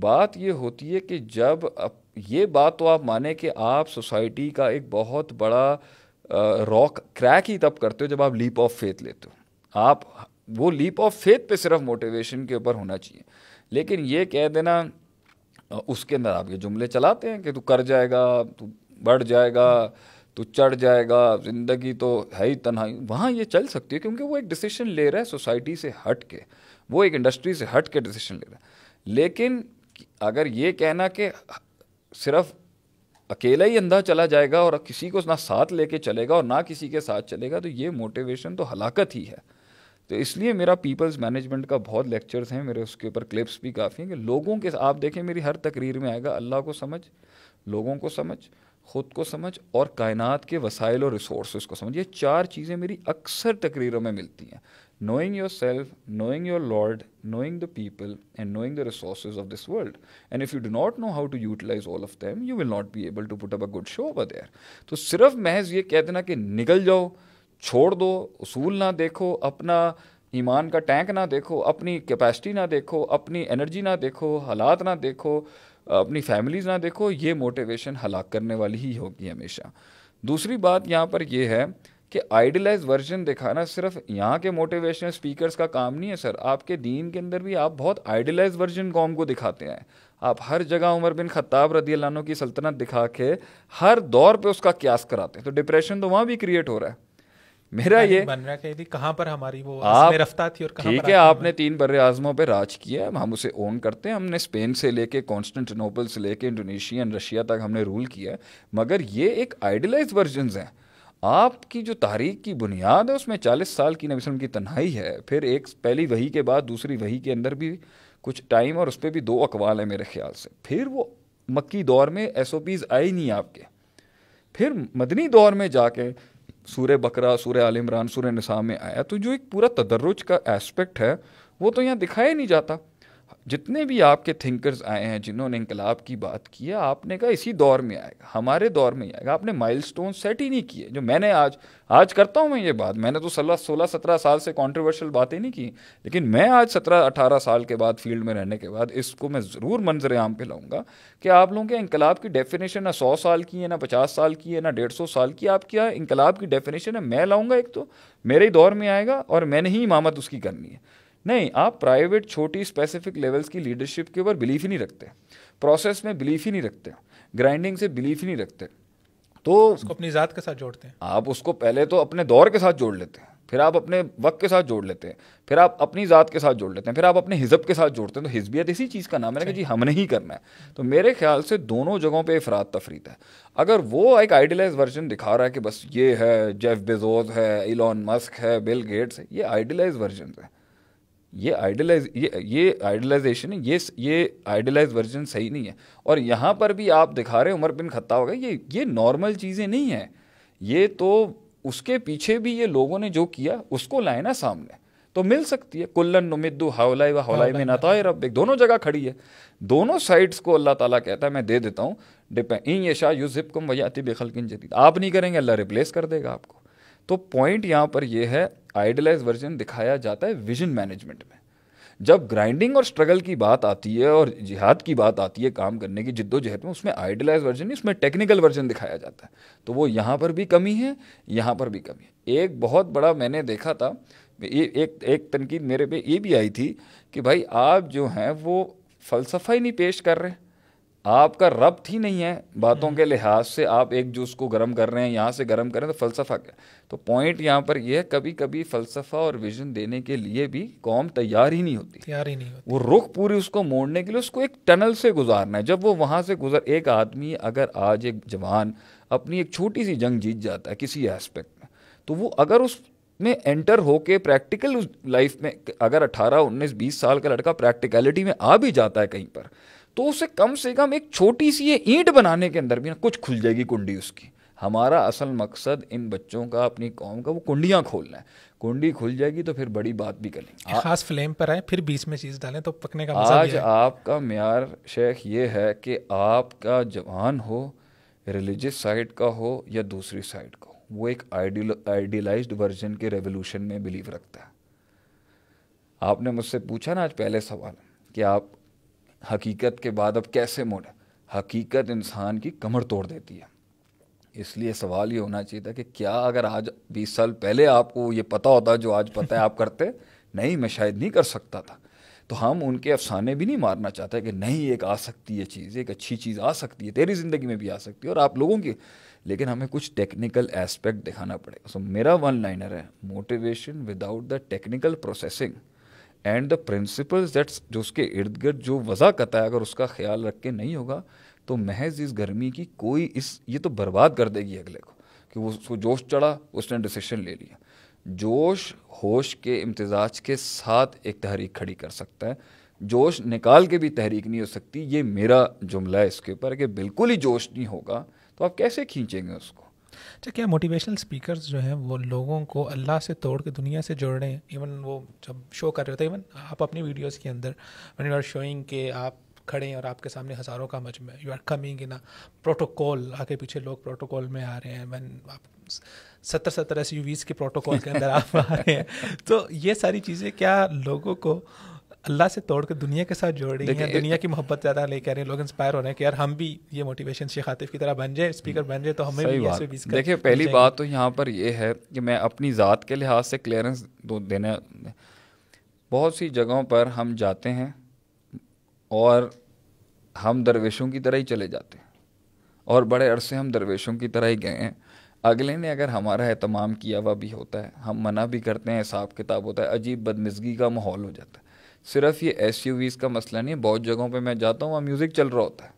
Speaker 1: बात ये होती है कि जब अप, ये बात तो आप माने कि आप सोसाइटी का एक बहुत बड़ा रॉक क्रैक ही तब करते हो जब आप लीप ऑफ फेथ लेते हो आप वो लीप ऑफ फेथ पे सिर्फ मोटिवेशन के ऊपर होना चाहिए लेकिन ये कह देना उसके अंदर आप ये जुमले चलाते हैं कि तू कर जाएगा तू बढ़ जाएगा तू चढ़ जाएगा ज़िंदगी तो है ही तनहाई वहाँ ये चल सकती है क्योंकि वो एक डिसीशन ले रहा है सोसाइटी से हट के वो एक इंडस्ट्री से हट के डिसीशन ले रहा है लेकिन अगर ये कहना कि सिर्फ अकेला ही अंधा चला जाएगा और किसी को ना साथ लेके चलेगा और ना किसी के साथ चलेगा तो ये मोटिवेशन तो हलाकत ही है तो इसलिए मेरा पीपल्स मैनेजमेंट का बहुत लेक्चर्स हैं मेरे उसके ऊपर क्लिप्स भी काफ़ी हैं कि लोगों के आप देखें मेरी हर तकरीर में आएगा अल्लाह को समझ लोगों को समझ खुद को समझ और कायनात के वसाइल और रिसोर्स को समझ ये चार चीज़ें मेरी अक्सर तकरीरों में मिलती हैं knowing your self knowing your lord knowing the people and knowing the resource of this world and if you do not know how to utilise all of them you will not be able to put up a good show अब देयर तो सिर्फ महज ये कह देना कि निकल जाओ छोड़ दो उसूल ना देखो अपना ईमान का टैंक ना देखो अपनी कैपेसिटी ना देखो अपनी एनर्जी ना देखो हालात ना देखो अपनी फैमिलीज ना देखो ये मोटिवेशन हलाक करने वाली ही होगी हमेशा दूसरी बात यहाँ पर यह है कि आइडलाइज वर्जन दिखाना सिर्फ यहाँ के मोटिवेशनल स्पीकर्स का काम नहीं है सर आपके दीन के अंदर भी आप बहुत आइडलाइज वर्जन कौम को दिखाते हैं आप हर जगह उमर बिन खत्ताब रदी की सल्तनत दिखा के हर दौर पे उसका क्यास कराते हैं तो डिप्रेशन तो वहाँ भी क्रिएट हो रहा है मेरा ये बन
Speaker 2: रहा कह कहाँ पर हमारी वो आप रफ्ता थी और ठीक है आपने
Speaker 1: तीन बर आजमों पर राज किया है हम उसे ओन करते हैं हमने स्पेन से लेके कॉन्स्टेंटिनोपल से लेके इंडोनेशिया एंड रशिया तक हमने रूल किया है मगर ये एक आइडलाइज वर्जन हैं आपकी जो तारीख की बुनियाद है उसमें चालीस साल की नबी की तन्हाई है फिर एक पहली वही के बाद दूसरी वही के अंदर भी कुछ टाइम और उस पर भी दो अकवाल है मेरे ख्याल से फिर वो मक्की दौर में एस ओ पीज़ आई नहीं आपके फिर मदनी दौर में जाके सूर्य बकरा सूर्य आल इमरान सूर्य निसा में आया तो जो एक पूरा तदरुज का एस्पेक्ट है वो तो यहाँ दिखाया नहीं जाता जितने भी आपके थिंकर्स आए हैं जिन्होंने इनकलाब की बात की है आपने कहा इसी दौर में आएगा हमारे दौर में ही आएगा आपने माइल सेट ही नहीं किए जो मैंने आज आज करता हूँ मैं ये बात मैंने तो सोलह सोलह सत्रह साल से कॉन्ट्रोवर्शल बातें नहीं की लेकिन मैं आज सत्रह अठारह साल के बाद फील्ड में रहने के बाद इसको मैं ज़रूर मंजर आम पे लाऊंगा कि आप लोगों के इनकलाब की डेफिनेशन ना सौ साल की है ना पचास साल की है ना डेढ़ सौ साल की आप क्या इनकलाब की डेफिनेशन है मैं लाऊँगा एक तो मेरे ही दौर में आएगा और मैंने ही इमामत उसकी करनी है नहीं आप प्राइवेट छोटी स्पेसिफिक लेवल्स की लीडरशिप के ऊपर बिलीफ ही नहीं रखते प्रोसेस में बिलीफ ही नहीं रखते ग्राइंडिंग से बिलीफ ही नहीं रखते तो उसको अपनी ज़ात के साथ जोड़ते हैं आप उसको पहले तो अपने दौर के साथ जोड़ लेते हैं फिर आप अपने वक्त के साथ जोड़ लेते हैं फिर आप अपनी ज़ात के साथ जोड़ लेते हैं फिर आप अपने हिजब के साथ जोड़ते हैं तो हिजबियत इसी चीज़ का नाम है ना कि जी हमने ही करना है तो मेरे ख्याल से दोनों जगहों पे अफराद तफरीत है अगर वो एक आइडलाइज वर्जन दिखा रहा है कि बस ये है जेफ बेजोज है इलॉन मस्क है बिल गेट्स है ये आइडलाइज वर्जन है ये आइडलाइज ये ये आइडलाइजेशन है ये ये आइडलाइज वर्जन सही नहीं है और यहाँ पर भी आप दिखा रहे उमर बिन खत्ता होगा ये ये नॉर्मल चीज़ें नहीं हैं ये तो उसके पीछे भी ये लोगों ने जो किया उसको लाए ना सामने तो मिल सकती है कुल्लन नुमिद्दू हावलाई व हौलाई में है रब एक दोनों जगह खड़ी है दोनों साइड्स को अल्लाह ताला कहता है मैं दे देता हूँ डिपे इन ये शाह जिप कम वजाती बेखल किन जदीद आप नहीं करेंगे अल्लाह रिप्लेस कर देगा आपको तो पॉइंट यहाँ पर यह है आइडलाइज वर्जन दिखाया जाता है विजन मैनेजमेंट में जब ग्राइंडिंग और स्ट्रगल की बात आती है और जिहाद की बात आती है काम करने की जिद्दोजहद में उसमें आइडलाइज वर्जन नहीं उसमें टेक्निकल वर्जन दिखाया जाता है तो वो यहाँ पर भी कमी है यहाँ पर भी कमी है एक बहुत बड़ा मैंने देखा था ये एक एक तनकीद मेरे पे ये भी आई थी कि भाई आप जो हैं वो फ़लसफ़ा ही नहीं पेश कर रहे आपका रब्त ही नहीं है बातों के हम्म। लिहाज से आप एक जूस को गर्म कर रहे हैं यहाँ से गर्म कर रहे हैं तो फ़लसफ़ा क्या तो पॉइंट यहाँ पर यह है कभी कभी फ़लसफ़ा और विजन देने के लिए भी कौम तैयार ही नहीं होती तैयार ही नहीं होती वो रुख पूरी उसको मोड़ने के लिए उसको एक टनल से गुजारना है जब वो वहाँ से गुजर एक आदमी अगर आज एक जवान अपनी एक छोटी सी जंग जीत जाता है किसी एस्पेक्ट में तो वो अगर उस में एंटर होके प्रैक्टिकल लाइफ में अगर 18, 19, 20 साल का लड़का प्रैक्टिकलिटी में आ भी जाता है कहीं पर तो उसे कम से कम एक छोटी सी ये ईंट बनाने के अंदर भी ना कुछ खुल जाएगी कुंडी उसकी हमारा असल मकसद इन बच्चों का अपनी कौम का वो कुंडियाँ खोलना है कुंडी खुल जाएगी तो फिर बड़ी बात भी करेंगे हाँ।
Speaker 2: खास फ्लेम पर आए फिर बीच में चीज़ डालें तो पकने का मजा आज
Speaker 1: आपका मैार शेख ये है कि आपका जवान हो रिलीजियस साइड का हो या दूसरी साइड का हो वो एक आइडियल आइडियलाइज्ड वर्जन के रेवोल्यूशन में बिलीव रखता है आपने मुझसे पूछा ना आज पहले सवाल कि आप हकीकत के बाद अब कैसे मोड़े हकीकत इंसान की कमर तोड़ देती है इसलिए सवाल ये होना चाहिए था कि क्या अगर आज 20 साल पहले आपको ये पता होता जो आज पता है आप करते नहीं मैं शायद नहीं कर सकता था तो हम उनके अफसाने भी नहीं मारना चाहते कि नहीं एक आ सकती है चीज़ एक अच्छी चीज़ आ सकती है तेरी ज़िंदगी में भी आ सकती है और आप लोगों की लेकिन हमें कुछ टेक्निकल एस्पेक्ट दिखाना पड़ेगा सो so, मेरा वन लाइनर है motivation without the technical processing and the principles that's जो उसके इर्द गिर्द जो करता है अगर उसका ख्याल रख के नहीं होगा तो महज इस गर्मी की कोई इस ये तो बर्बाद कर देगी अगले को कि वो उसको जोश चढ़ा उसने डिसीशन ले लिया जोश होश के इम्तजाज के साथ एक तहरीक खड़ी कर सकता है जोश निकाल के भी तहरीक नहीं हो सकती ये मेरा जुमला है इसके ऊपर कि बिल्कुल ही जोश नहीं होगा तो आप कैसे खींचेंगे उसको
Speaker 2: अच्छा क्या मोटिवेशनल स्पीकर्स जो हैं वो लोगों को अल्लाह से तोड़ के दुनिया से जोड़ रहे हैं इवन वो जब शो कर रहे होते हैं इवन आप अपनी वीडियोस के अंदर वन यू आर शोइंग के आप खड़े हैं और आपके सामने हज़ारों का मजमा you are coming in a protocol आगे पीछे लोग प्रोटोकॉल में आ रहे हैं वन आप सत्तर सत्तर एस के प्रोटोकॉल के अंदर आप आ रहे हैं तो ये सारी चीज़ें क्या लोगों को अल्लाह से तोड़ कर दुनिया के साथ जोड़ रही हैं दुनिया की मोहब्बत ज़्यादा ले कर रहे हैं लोग इंस्पायर हो रहे हैं कि यार हम भी ये मोटिवेशन शेख आतिफ की तरह बन जाए स्पीकर बन जाए तो हमें भी ऐसे देखिए पहली बात
Speaker 1: तो यहाँ पर ये है कि मैं अपनी ज़ात के लिहाज से क्लियरेंस देना बहुत सी जगहों पर हम जाते हैं और हम दरवेशों की तरह ही चले जाते हैं और बड़े अरसे हम दरवेशों की तरह ही गए हैं अगले ने अगर हमारा अहतमाम किया हुआ भी होता है हम मना भी करते हैं हिसाब किताब होता है अजीब बदमिजगी का माहौल हो जाता है सिर्फ ये एस का मसला नहीं है बहुत जगहों पर मैं जाता हूँ वहाँ म्यूज़िक चल रहा होता है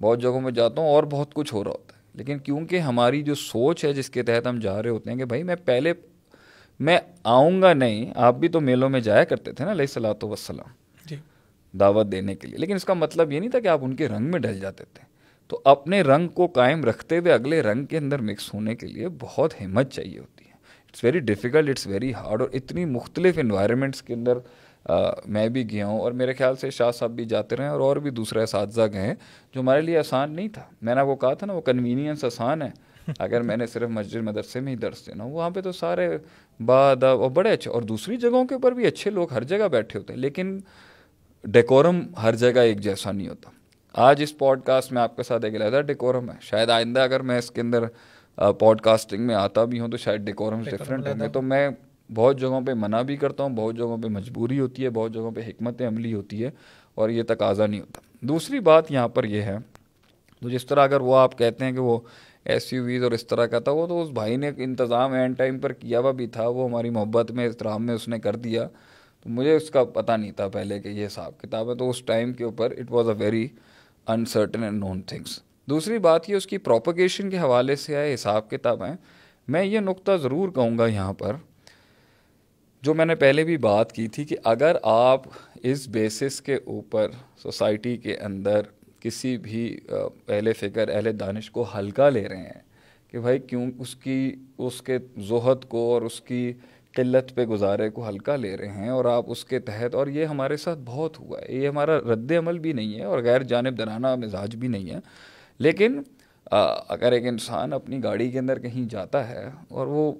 Speaker 1: बहुत जगहों में जाता हूँ और बहुत कुछ हो रहा होता है लेकिन क्योंकि हमारी जो सोच है जिसके तहत हम जा रहे होते हैं कि भाई मैं पहले मैं आऊँगा नहीं आप भी तो मेलों में जाया करते थे ना लई सलात वसलाम दावत देने के लिए लेकिन इसका मतलब ये नहीं था कि आप उनके रंग में ढल जाते थे तो अपने रंग को कायम रखते हुए अगले रंग के अंदर मिक्स होने के लिए बहुत हिम्मत चाहिए होती है it's very difficult it's very hard और इतनी मुख्तलिफ इन्वायरमेंट्स के अंदर आ, मैं भी गया हूँ और मेरे ख्याल से शाह साहब भी जाते रहे और और भी दूसरे इस गए हैं जो हमारे लिए आसान नहीं था मैंने आपको कहा था ना वो कन्वीनियंस आसान है अगर मैंने सिर्फ मस्जिद मदरसे में ही दर्श देना वहाँ पे तो सारे बाद और बड़े अच्छे और दूसरी जगहों के ऊपर भी अच्छे लोग हर जगह बैठे होते हैं लेकिन डेकोरम हर जगह एक जैसा नहीं होता आज इस पॉडकास्ट में आपके साथ एक लहजा डेकोरम है शायद आइंदा अगर मैं इसके अंदर पॉडकास्टिंग में आता भी हूँ तो शायद डेकोरम डिफरेंट होंगे तो मैं बहुत जगहों पे मना भी करता हूँ बहुत जगहों पे मजबूरी होती है बहुत जगहों पे हमत अमली होती है और ये तकाजा नहीं होता दूसरी बात यहाँ पर यह है तो जिस तरह अगर वो आप कहते हैं कि वो एस और इस तरह का था वो तो उस भाई ने इंतज़ाम एंड टाइम पर किया हुआ भी था वो हमारी मोहब्बत में इसम में उसने कर दिया तो मुझे उसका पता नहीं था पहले कि ये हिसाब किताब है तो उस टाइम के ऊपर it was a very uncertain and known things दूसरी बात ये उसकी प्रोपोगेशन के हवाले से है हिसाब किताब हैं मैं ये नुक्ता ज़रूर कहूँगा यहाँ पर जो मैंने पहले भी बात की थी कि अगर आप इस बेसिस के ऊपर सोसाइटी के अंदर किसी भी अहले फ़िक्र अहले दानिश को हल्का ले रहे हैं कि भाई क्यों उसकी उसके जोहत को और उसकी किल्लत पे गुजारे को हल्का ले रहे हैं और आप उसके तहत और ये हमारे साथ बहुत हुआ है ये हमारा रद्द अमल भी नहीं है और गैर जानब दराना मिजाज भी नहीं है लेकिन आ, अगर एक इंसान अपनी गाड़ी के अंदर कहीं जाता है और वो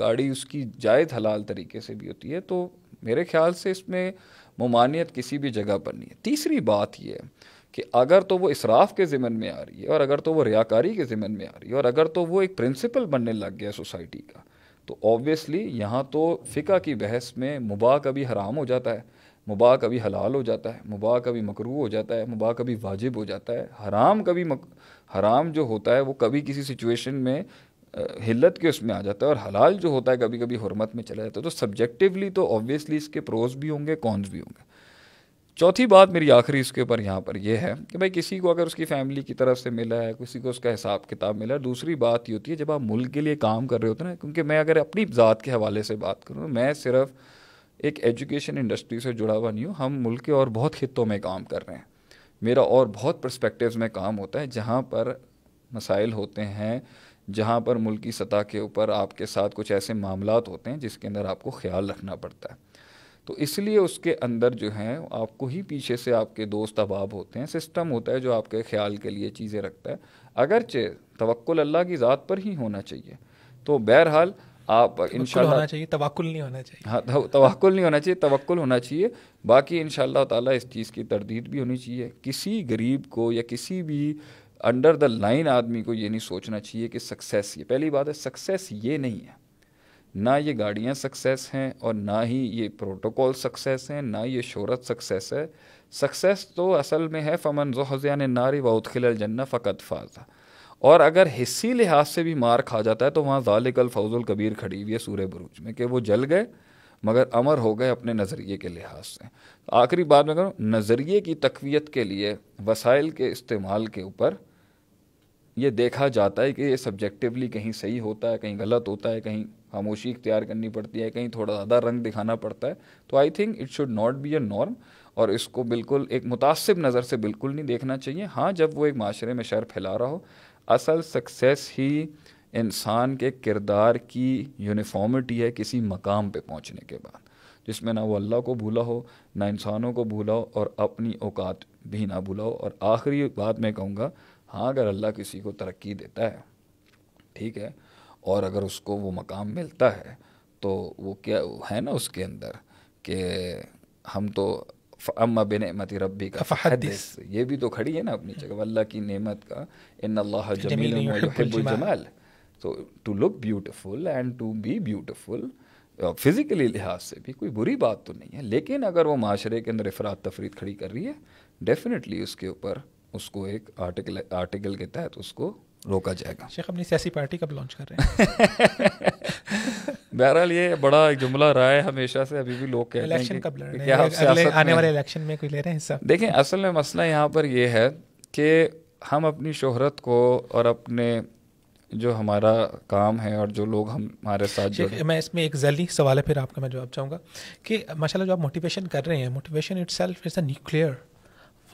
Speaker 1: गाड़ी उसकी जायद हलाल तरीके से भी होती है तो मेरे ख्याल से इसमें ममानियत किसी भी जगह पर नहीं है तीसरी बात यह है कि अगर तो वो इसराफ के ज़िमन में आ रही है और अगर तो वो रियाकारी के ज़िमन में आ रही है और अगर तो वो एक प्रिंसिपल बनने लग गया सोसाइटी का तो ऑब्वियसली यहाँ तो फ़िका की बहस में मुबा कभी हराम हो जाता है मुबा कभी हलाल हो जाता है मुबा कभी मकरू हो जाता है मुबा कभी वाजिब हो जाता है हराम कभी मक... हराम जो होता है वो कभी किसी सिचुएशन में हिल्लत के उसमें आ जाता है और हलाल जो होता है कभी कभी हरमत में चला जाता है तो सब्जेक्टिवली तो ऑब्वियसली इसके प्रोज भी होंगे कॉन्स भी होंगे चौथी बात मेरी आखिरी इसके ऊपर यहाँ पर यह है कि भाई किसी को अगर उसकी फैमिली की तरफ से मिला है किसी को उसका हिसाब किताब मिला है दूसरी बात ये होती है जब आप मुल्क के लिए काम कर रहे होते ना क्योंकि मैं अगर अपनी ज़ात के हवाले से बात करूँ मैं सिर्फ एक एजुकेशन इंडस्ट्री से जुड़ा हुआ नहीं हूँ हम मुल्क के और बहुत खितों में काम कर रहे हैं मेरा और बहुत प्रस्पेक्टिव में काम होता है जहाँ पर मसाइल होते हैं जहाँ पर मुल्क सतह के ऊपर आपके साथ कुछ ऐसे मामला होते हैं जिसके अंदर आपको ख्याल रखना पड़ता है तो इसलिए उसके अंदर जो है आपको ही पीछे से आपके दोस्त अहबाब होते हैं सिस्टम होता है जो आपके ख्याल के लिए चीज़ें रखता है अगरचे तवक्ल अल्लाह की ज़ात पर ही होना चाहिए तो बहरहाल आप इन होना चाहिए तवक्ल नहीं होना चाहिए हाँ तवक्ल नहीं होना चाहिए तवक्ल होना चाहिए बाकी इन ताला इस चीज़ की तरदीद भी होनी चाहिए किसी गरीब को या किसी भी अंडर द लाइन आदमी को ये नहीं सोचना चाहिए कि सक्सेस ये पहली बात है सक्सेस ये नहीं है ना ये गाड़ियाँ सक्सेस हैं और ना ही ये प्रोटोकॉल सक्सेस हैं ना ये शहरत सक्सेस है सक्सेस तो असल में है फमन ने नारी वाउद खिल जन्ना फ़कत फाजा और अगर हिस्सी लिहाज से भी मार खा जाता है तो वहाँ ज़ालिकल फौजुल कबीर खड़ी हुई है सूर्य बरूज में कि वो जल गए मगर अमर हो गए अपने नज़रिए के लिहाज से आखिरी बात मैं करूँ नज़रिए की तकवीत के लिए वसाइल के इस्तेमाल के ऊपर ये देखा जाता है कि ये सब्जेक्टिवली कहीं सही होता है कहीं गलत होता है कहीं खामोशी इख्तियार करनी पड़ती है कहीं थोड़ा ज़्यादा रंग दिखाना पड़ता है तो I think it should not be a norm और इसको बिल्कुल एक मुतासब नज़र से बिल्कुल नहीं देखना चाहिए हाँ जब वो एक माशरे में शर फैला रहा हो असल सक्सेस ही इंसान के किरदार की यूनिफॉर्मिटी है किसी मकाम पे पहुंचने के बाद जिसमें ना वो अल्लाह को भूला हो ना इंसानों को भूला हो और अपनी औकात भी ना भूला हो और आखिरी बात मैं कहूँगा हाँ अगर अल्लाह किसी को तरक्की देता है ठीक है और अगर उसको वो मकाम मिलता है तो वो क्या है ना उसके अंदर कि हम तो अम्मा बिन मती रबी का फहदिस ये भी तो खड़ी है ना अपनी जगह अल्लाह की नेमत का इन अल्लाह जमील जमाल तो to look beautiful and to be beautiful physically लिहाज से भी कोई बुरी बात तो नहीं है लेकिन अगर वो माशरे के अंदर अफरात तफरीत खड़ी कर रही है डेफिनेटली उसके ऊपर उसको एक आर्टिकल आर्टिकल के तहत उसको रोका जाएगा
Speaker 2: शेख अपनी सियासी पार्टी कब लॉन्च कर
Speaker 1: रहे हैं बहरहाल ये बड़ा एक जुमला रहा है हमेशा से अभी भी लोग कहते हैं कब लड़ रहे क्या अगले आने वाले इलेक्शन में कोई ले रहे हैं हिस्सा देखें असल में मसला यहाँ पर ये है कि हम अपनी शोहरत को और अपने जो हमारा काम है और जो लोग हम हमारे साथ जो
Speaker 2: मैं इसमें एक जल्दी सवाल है फिर आपका मैं जवाब चाहूँगा कि माशाल्लाह जो आप मोटिवेशन कर रहे हैं motivation itself is a nuclear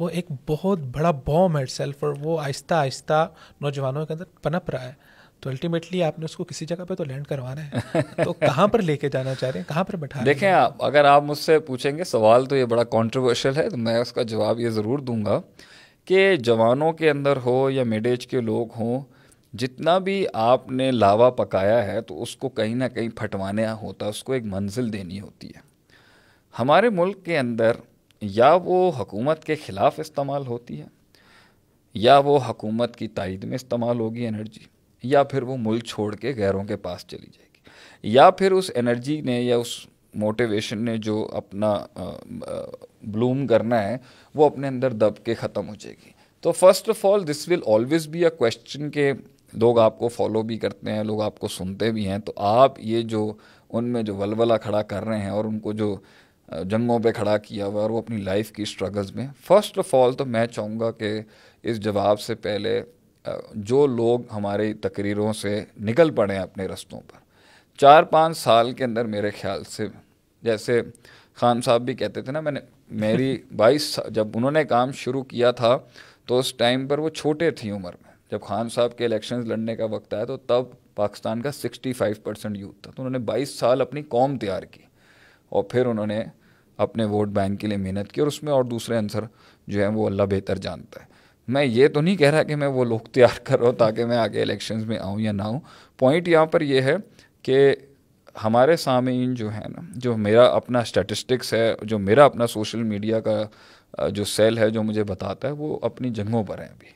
Speaker 2: वो एक बहुत बड़ा बॉम है सेल्फ और वो आहिस्ता आहिस्ता नौजवानों के अंदर पनप रहा है तो अल्टीमेटली आपने उसको किसी जगह पे तो लैंड करवाना है तो कहाँ पर लेके जाना चाह रहे हैं कहाँ पर
Speaker 1: बैठा देखें आप अगर आप मुझसे पूछेंगे सवाल तो ये बड़ा कॉन्ट्रोवर्शल है तो मैं उसका जवाब ये ज़रूर दूंगा कि जवानों के अंदर हो या मिड एज के लोग हों जितना भी आपने लावा पकाया है तो उसको कहीं ना कहीं फटवाना होता है उसको एक मंजिल देनी होती है हमारे मुल्क के अंदर या वो हकूमत के ख़िलाफ़ इस्तेमाल होती है या वो हकूमत की तइद में इस्तेमाल होगी एनर्जी या फिर वो मुल्क छोड़ के गैरों के पास चली जाएगी या फिर उस एनर्जी ने या उस मोटिवेशन ने जो अपना ब्लूम करना है वो अपने अंदर दब के ख़त्म हो जाएगी तो first of all this will always be a question के लोग आपको फॉलो भी करते हैं लोग आपको सुनते भी हैं तो आप ये जो उनमें जो वलवला खड़ा कर रहे हैं और उनको जो जंगों पे खड़ा किया हुआ और वो अपनी लाइफ की स्ट्रगल्स में फ़र्स्ट ऑफ ऑल तो मैं चाहूँगा कि इस जवाब से पहले जो लोग हमारी तकरीरों से निकल पड़े हैं अपने रस्तों पर चार पाँच साल के अंदर मेरे ख्याल से जैसे खान साहब भी कहते थे ना मैंने मेरी बाईस जब उन्होंने काम शुरू किया था तो उस टाइम पर वो छोटे थी उम्र में जब खान साहब के इलेक्शन लड़ने का वक्त आया तो तब पाकिस्तान का 65 परसेंट यूथ था तो उन्होंने 22 साल अपनी कौम तैयार की और फिर उन्होंने अपने वोट बैंक के लिए मेहनत की और उसमें और दूसरे आंसर जो है वो अल्लाह बेहतर जानता है मैं ये तो नहीं कह रहा कि मैं वो लोग तैयार कर रहा हूँ ताकि मैं आगे इलेक्शंस में आऊँ या ना आऊँ पॉइंट यहाँ पर यह है कि हमारे सामीन जो है ना जो मेरा अपना स्टैटिस्टिक्स है जो मेरा अपना सोशल मीडिया का जो सेल है जो मुझे बताता है वो अपनी जंगों पर हैं अभी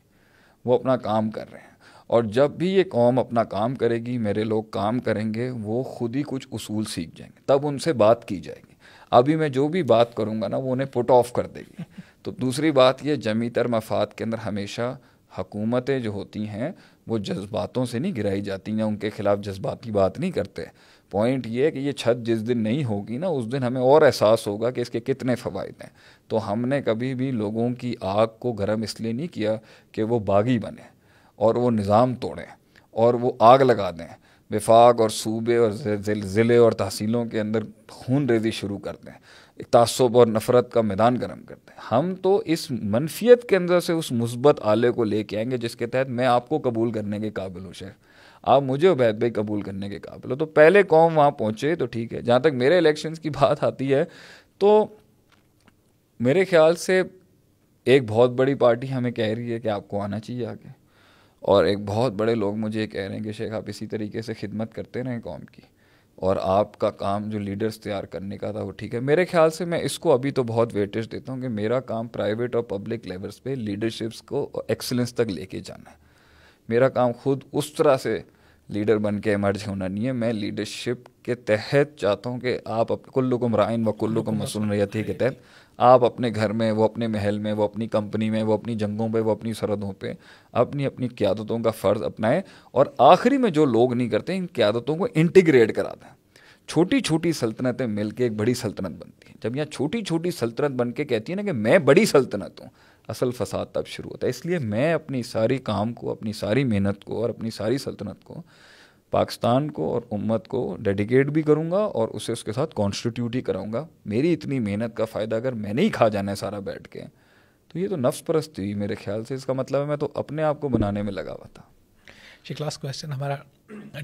Speaker 1: वो अपना काम कर रहे हैं और जब भी ये कौम अपना काम करेगी मेरे लोग काम करेंगे वो खुद ही कुछ उसूल सीख जाएंगे तब उनसे बात की जाएगी अभी मैं जो भी बात करूँगा ना वो उन्हें पुट ऑफ कर देगी तो दूसरी बात ये जमी तर मफाद के अंदर हमेशा हकूमतें जो होती हैं वो जज्बातों से नहीं गिराई जाती या उनके ख़िलाफ़ जज्बाती बात नहीं करते पॉइंट ये है कि ये छत जिस दिन नहीं होगी ना उस दिन हमें और एहसास होगा कि इसके कितने फ़वाद हैं तो हमने कभी भी लोगों की आग को गर्म इसलिए नहीं किया कि वो बागी बने और वो निज़ाम तोड़ें और वो आग लगा दें विफाक और सूबे और ज़िले और तहसीलों के अंदर खून रेजी शुरू करते हैं तसब और नफ़रत का मैदान गर्म करते हैं हम तो इस मनफियत के अंदर से उस मुस्बत आले को लेके आएंगे जिसके तहत मैं आपको कबूल करने के काबिल हूँ शेख आप मुझे उबैद भाई कबूल करने के काबिल हो तो पहले कौम वहाँ पहुँचे तो ठीक है जहाँ तक मेरे इलेक्शंस की बात आती है तो मेरे ख्याल से एक बहुत बड़ी पार्टी हमें कह रही है कि आपको आना चाहिए आगे और एक बहुत बड़े लोग मुझे कह रहे हैं कि शेख आप इसी तरीके से खिदमत करते रहें कौम की और आपका काम जो लीडर्स तैयार करने का था वो ठीक है मेरे ख्याल से मैं इसको अभी तो बहुत वेटेज देता हूँ कि मेरा काम प्राइवेट और पब्लिक लेवल्स पे लीडरशिप्स को एक्सलेंस तक लेके जाना है मेरा काम खुद उस तरह से लीडर बन के इमर्ज होना नहीं है मैं लीडरशिप के तहत चाहता हूँ कि आप कुल्लुकुम राइन व कुल्लुकुम मसूलियत के तहत आप अपने घर में वो अपने महल में वो अपनी कंपनी में वो अपनी जंगों पे वो अपनी सरहदों पे अपनी अपनी क्यादतों का फ़र्ज़ अपनाएं और आखिरी में जो लोग नहीं करते इन क्यादतों को इंटीग्रेट करा दें छोटी छोटी सल्तनतें मिलकर एक बड़ी सल्तनत बनती है जब यहाँ छोटी छोटी सल्तनत बन के कहती है ना कि मैं बड़ी सल्तनत हूँ असल फसाद तब शुरू होता है इसलिए मैं अपनी सारी काम को अपनी सारी मेहनत को और अपनी सारी सल्तनत को पाकिस्तान को और उम्मत को डेडिकेट भी करूँगा और उसे उसके साथ कॉन्स्टिट्यूट ही कराऊँगा मेरी इतनी मेहनत का फ़ायदा अगर मैंने ही खा जाना है सारा बैठ के तो ये तो नफ्स परस्त हुई मेरे ख्याल से इसका मतलब है मैं तो अपने आप को बनाने में लगा हुआ था
Speaker 2: जी लास्ट क्वेश्चन हमारा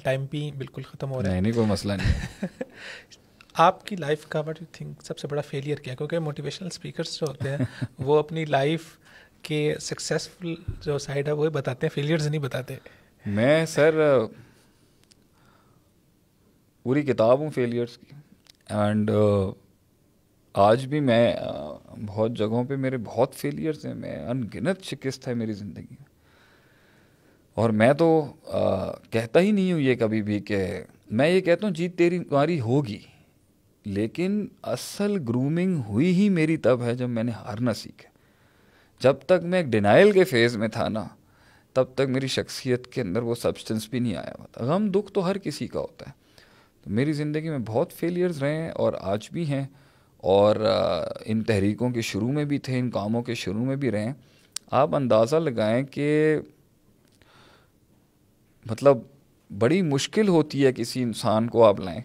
Speaker 2: टाइम भी बिल्कुल ख़त्म हो रहा है नहीं कोई मसला नहीं आपकी लाइफ का वट यू थिंक सबसे बड़ा फेलियर क्या क्योंकि मोटिवेशनल स्पीकर्स जो होते हैं वो अपनी लाइफ के सक्सेसफुल जो साइड है वो बताते हैं फेलियर्स नहीं बताते
Speaker 1: मैं सर पूरी किताब हूँ फेलियर्स की एंड uh, आज भी मैं uh, बहुत जगहों पे मेरे बहुत फेलियर्स हैं मैं अनगिनत शिकस्त है मेरी ज़िंदगी में और मैं तो uh, कहता ही नहीं हूँ ये कभी भी कि मैं ये कहता हूँ जीत तेरी कुमारी होगी लेकिन असल ग्रूमिंग हुई ही मेरी तब है जब मैंने हारना सीखा जब तक मैं एक डिनाइल के फेज़ में था ना तब तक मेरी शख्सियत के अंदर वो सब्सटेंस भी नहीं आया हुआ था गम दुख तो हर किसी का होता है मेरी ज़िंदगी में बहुत फेलियर्स रहे हैं और आज भी हैं और इन तहरीकों के शुरू में भी थे इन कामों के शुरू में भी रहे हैं आप अंदाज़ा लगाएं कि मतलब बड़ी मुश्किल होती है किसी इंसान को आप लाएं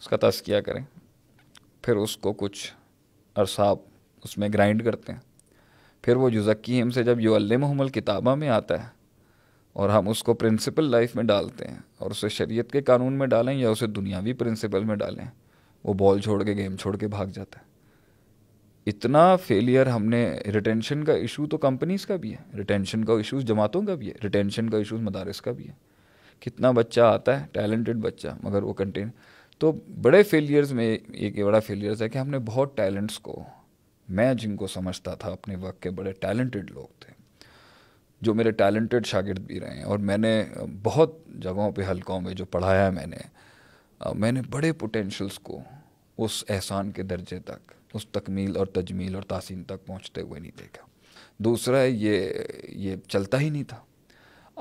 Speaker 1: उसका तस्किया करें फिर उसको कुछ अरसा उसमें ग्राइंड करते हैं फिर वो जुजक्की हिम से जब मोहम्मल किताबा में आता है और हम उसको प्रिंसिपल लाइफ में डालते हैं और उसे शरीयत के कानून में डालें या उसे दुनियावी प्रिंसिपल में डालें वो बॉल छोड़ के गेम छोड़ के भाग जाता है इतना फेलियर हमने रिटेंशन का इशू तो कंपनीज का भी है रिटेंशन का इशूज़ जमातों का भी है रिटेंशन का इशूज़ मदारस का भी है कितना बच्चा आता है टैलेंटेड बच्चा मगर वो कंटेन तो बड़े फेलियर्स में एक ये बड़ा फेलियर्स है कि हमने बहुत टैलेंट्स को मैं जिनको समझता था अपने वक्त के बड़े टैलेंटेड लोग थे जो मेरे टैलेंटेड शागिर्द भी रहे हैं और मैंने बहुत जगहों पे हलकों में जो पढ़ाया मैंने मैंने बड़े पोटेंशल्स को उस एहसान के दर्जे तक उस तकमील और तजमील और तासीन तक पहुँचते हुए नहीं देखा दूसरा है ये ये चलता ही नहीं था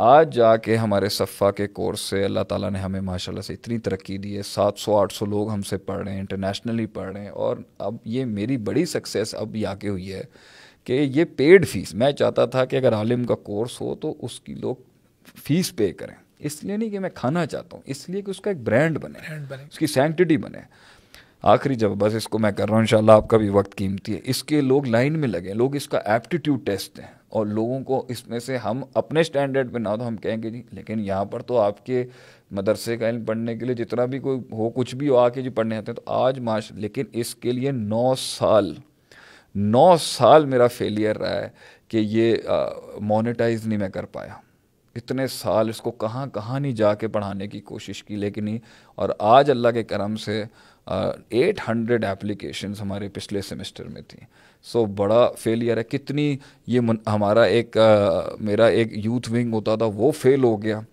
Speaker 1: आज जाके हमारे सफ़ा के कोर्स से अल्लाह ताला ने हमें माशाल्लाह से इतनी तरक्की दी है सात सौ आठ सौ लोग हमसे पढ़ रहे हैं इंटरनेशनली पढ़ रहे हैं और अब ये मेरी बड़ी सक्सेस अब आके हुई है कि ये पेड फीस मैं चाहता था कि अगर आलिम का कोर्स हो तो उसकी लोग फीस पे करें इसलिए नहीं कि मैं खाना चाहता हूँ इसलिए कि उसका एक ब्रांड बने ब्रांड बने उसकी सेंटिटी बने आखिरी जब बस इसको मैं कर रहा हूँ इंशाल्लाह आपका भी वक्त कीमती है इसके लोग लाइन में लगे लोग इसका एप्टीट्यूड टेस्ट दें और लोगों को इसमें से हम अपने स्टैंडर्ड पे ना तो हम कहेंगे जी लेकिन यहाँ पर तो आपके मदरसे का इल्म पढ़ने के लिए जितना भी कोई हो कुछ भी हो आके जी पढ़ने आते हैं तो आज माश लेकिन इसके लिए नौ साल नौ साल मेरा फेलियर रहा है कि ये मोनेटाइज नहीं मैं कर पाया इतने साल इसको कहाँ कहाँ नहीं जाके पढ़ाने की कोशिश की लेकिन ही और आज अल्लाह के करम से एट हंड्रेड एप्लीकेशन हमारे पिछले सेमेस्टर में थी सो so, बड़ा फेलियर है कितनी ये हमारा एक आ, मेरा एक यूथ विंग होता था वो फेल हो गया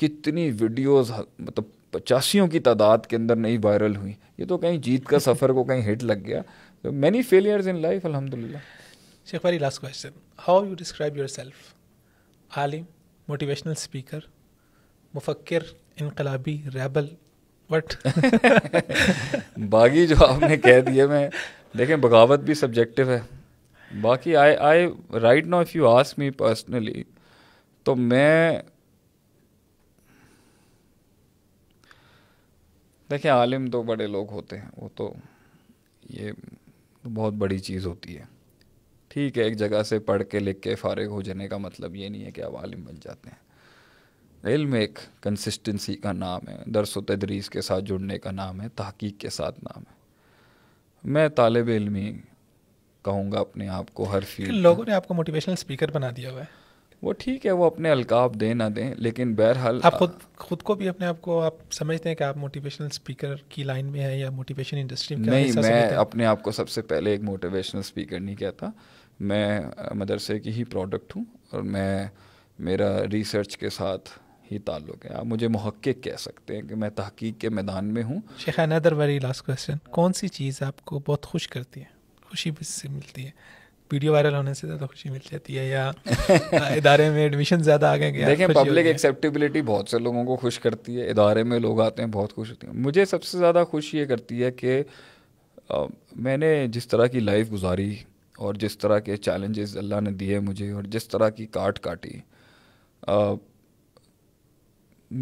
Speaker 1: कितनी वीडियोस मतलब पचासियों की तादाद के अंदर नहीं वायरल हुई ये तो कहीं जीत का सफ़र को कहीं हिट लग गया many failures in life alhamdulillah sheikh
Speaker 2: very last question how you describe yourself alim motivational speaker मुफक्र इनकलाबी रैबल बट
Speaker 1: बाकी जो आपने कह दिए मैं देखें बगावत भी सब्जेक्टिव है बाकी I I right now if you ask me personally तो मैं देखें आलिम तो बड़े लोग होते हैं वो तो ये तो बहुत बड़ी चीज़ होती है ठीक है एक जगह से पढ़ के लिख के फारग हो जाने का मतलब ये नहीं है कि आप आलिम बन जाते हैं इल्म एक कंसिस्टेंसी का नाम है दरस व तदरीस के साथ जुड़ने का नाम है तहकीक के साथ नाम है मैं तालब इलमी कहूँगा अपने आप को हर फील्ड लोगों
Speaker 2: ने आपको मोटिवेशनल स्पीकर बना दिया हुआ है
Speaker 1: वो ठीक है वो अपने अलकाब दें ना दें लेकिन बहरहाल आप खुद खुद को भी अपने
Speaker 2: आप को आप समझते हैं कि आप मोटिवेशनल स्पीकर की लाइन में हैं या मोटिवेशन इंडस्ट्री में नहीं मैं
Speaker 1: अपने आप को सबसे पहले एक मोटिवेशनल स्पीकर नहीं कहता मैं मदरसे की ही प्रोडक्ट हूँ और मैं मेरा रिसर्च के साथ ही ताल्लुक है आप मुझे महक्क कह सकते हैं कि मैं तहकीक के मैदान में हूँ
Speaker 2: शेखा नदर वेरी लास्ट क्वेश्चन कौन सी चीज़ आपको बहुत खुश करती है खुशी से मिलती है वीडियो वायरल होने से ज़्यादा खुशी मिल जाती है या इदारे में एडमिशन ज़्यादा आ गए देखें पब्लिक
Speaker 1: एक्सेप्टेबिलिटी बहुत से लोगों को खुश करती है इदारे में लोग आते हैं बहुत खुश होते हैं मुझे सबसे ज़्यादा खुश ये करती है कि मैंने जिस तरह की लाइफ गुजारी और जिस तरह के चैलेंजेस अल्लाह ने दिए मुझे और जिस तरह की काट काटी आ,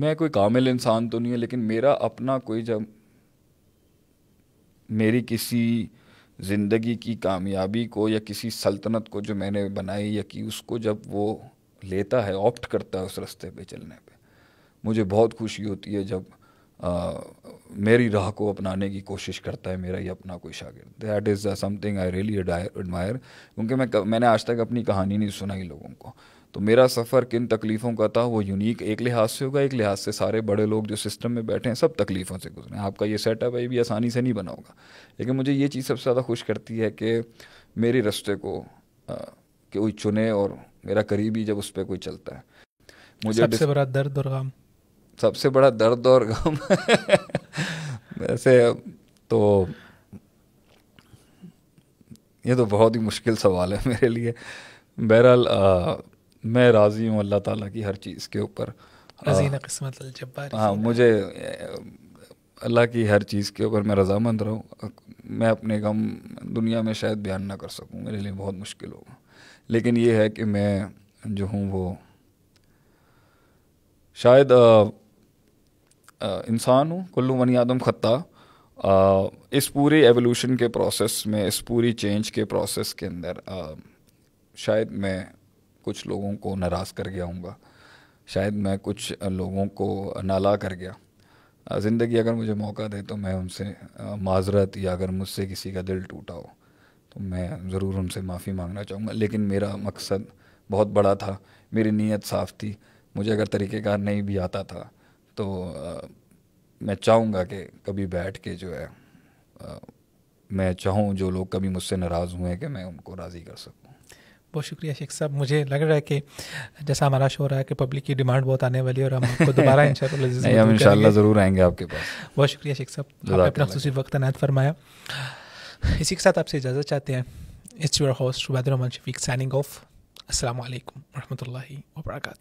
Speaker 1: मैं कोई कामिल इंसान तो नहीं है लेकिन मेरा अपना कोई जब मेरी किसी ज़िंदगी की कामयाबी को या किसी सल्तनत को जो मैंने बनाई या कि उसको जब वो लेता है ऑप्ट करता है उस रास्ते पे चलने पे मुझे बहुत खुशी होती है जब आ, मेरी राह को अपनाने की कोशिश करता है मेरा ही अपना कोई शागिर that is something I really admire क्योंकि मैं मैंने आज तक अपनी कहानी नहीं सुनाई लोगों को तो मेरा सफ़र किन तकलीफ़ों का था वो यूनिक एक लिहाज से होगा एक लिहाज से सारे बड़े लोग जो सिस्टम में बैठे हैं सब तकलीफ़ों से गुजरे आपका ये सेटअप है ये भी आसानी से नहीं बना होगा लेकिन मुझे ये चीज़ सबसे ज़्यादा खुश करती है कि मेरे रस्ते को कोई चुने और मेरा करीबी जब उस पर कोई चलता है मुझे सबसे बड़ा दर्द और गम सबसे बड़ा दर्द और गम वैसे तो ये तो बहुत ही मुश्किल सवाल है मेरे लिए बहरहाल मैं राज़ी हूँ अल्लाह ताला की हर चीज़ के ऊपर किस्मत हाँ मुझे अल्लाह की हर चीज़ के ऊपर मैं रजामंद रहूँ मैं अपने गम दुनिया में शायद बयान ना कर सकूँ मेरे लिए बहुत मुश्किल होगा लेकिन ये है कि मैं जो हूँ वो शायद इंसान हूँ कुल्लू मनी आदम खत्ता आ, इस पूरे एवोल्यूशन के प्रोसेस में इस पूरी चेंज के प्रोसेस के अंदर आ, शायद मैं कुछ लोगों को नाराज़ कर गया हूँ शायद मैं कुछ लोगों को नाला कर गया ज़िंदगी अगर मुझे मौका दे तो मैं उनसे माजरत या अगर मुझसे किसी का दिल टूटा हो तो मैं ज़रूर उनसे माफ़ी मांगना चाहूँगा लेकिन मेरा मकसद बहुत बड़ा था मेरी नीयत साफ़ थी मुझे अगर तरीक़ेकार नहीं भी आता था तो आ, मैं चाहूँगा कि कभी बैठ के जो है आ, मैं चाहूँ जो लोग कभी मुझसे नाराज़ हुए कि मैं उनको राज़ी कर सकूँ
Speaker 2: बहुत शुक्रिया शेख साहब मुझे लग रहा है कि जैसा हमारा शो रहा है कि पब्लिक की डिमांड बहुत आने वाली है और हम आपको दोबारा इन हम इंशाल्लाह ज़रूर आएंगे आपके पास बहुत शुक्रिया शेख साहब आपने अपना खसूसी वक्त अनायत फरमाया इसी के साथ आपसे इजाज़त चाहते हैं it's your host Shubad Rahman Shafiq signing off असल वरहमल वर्का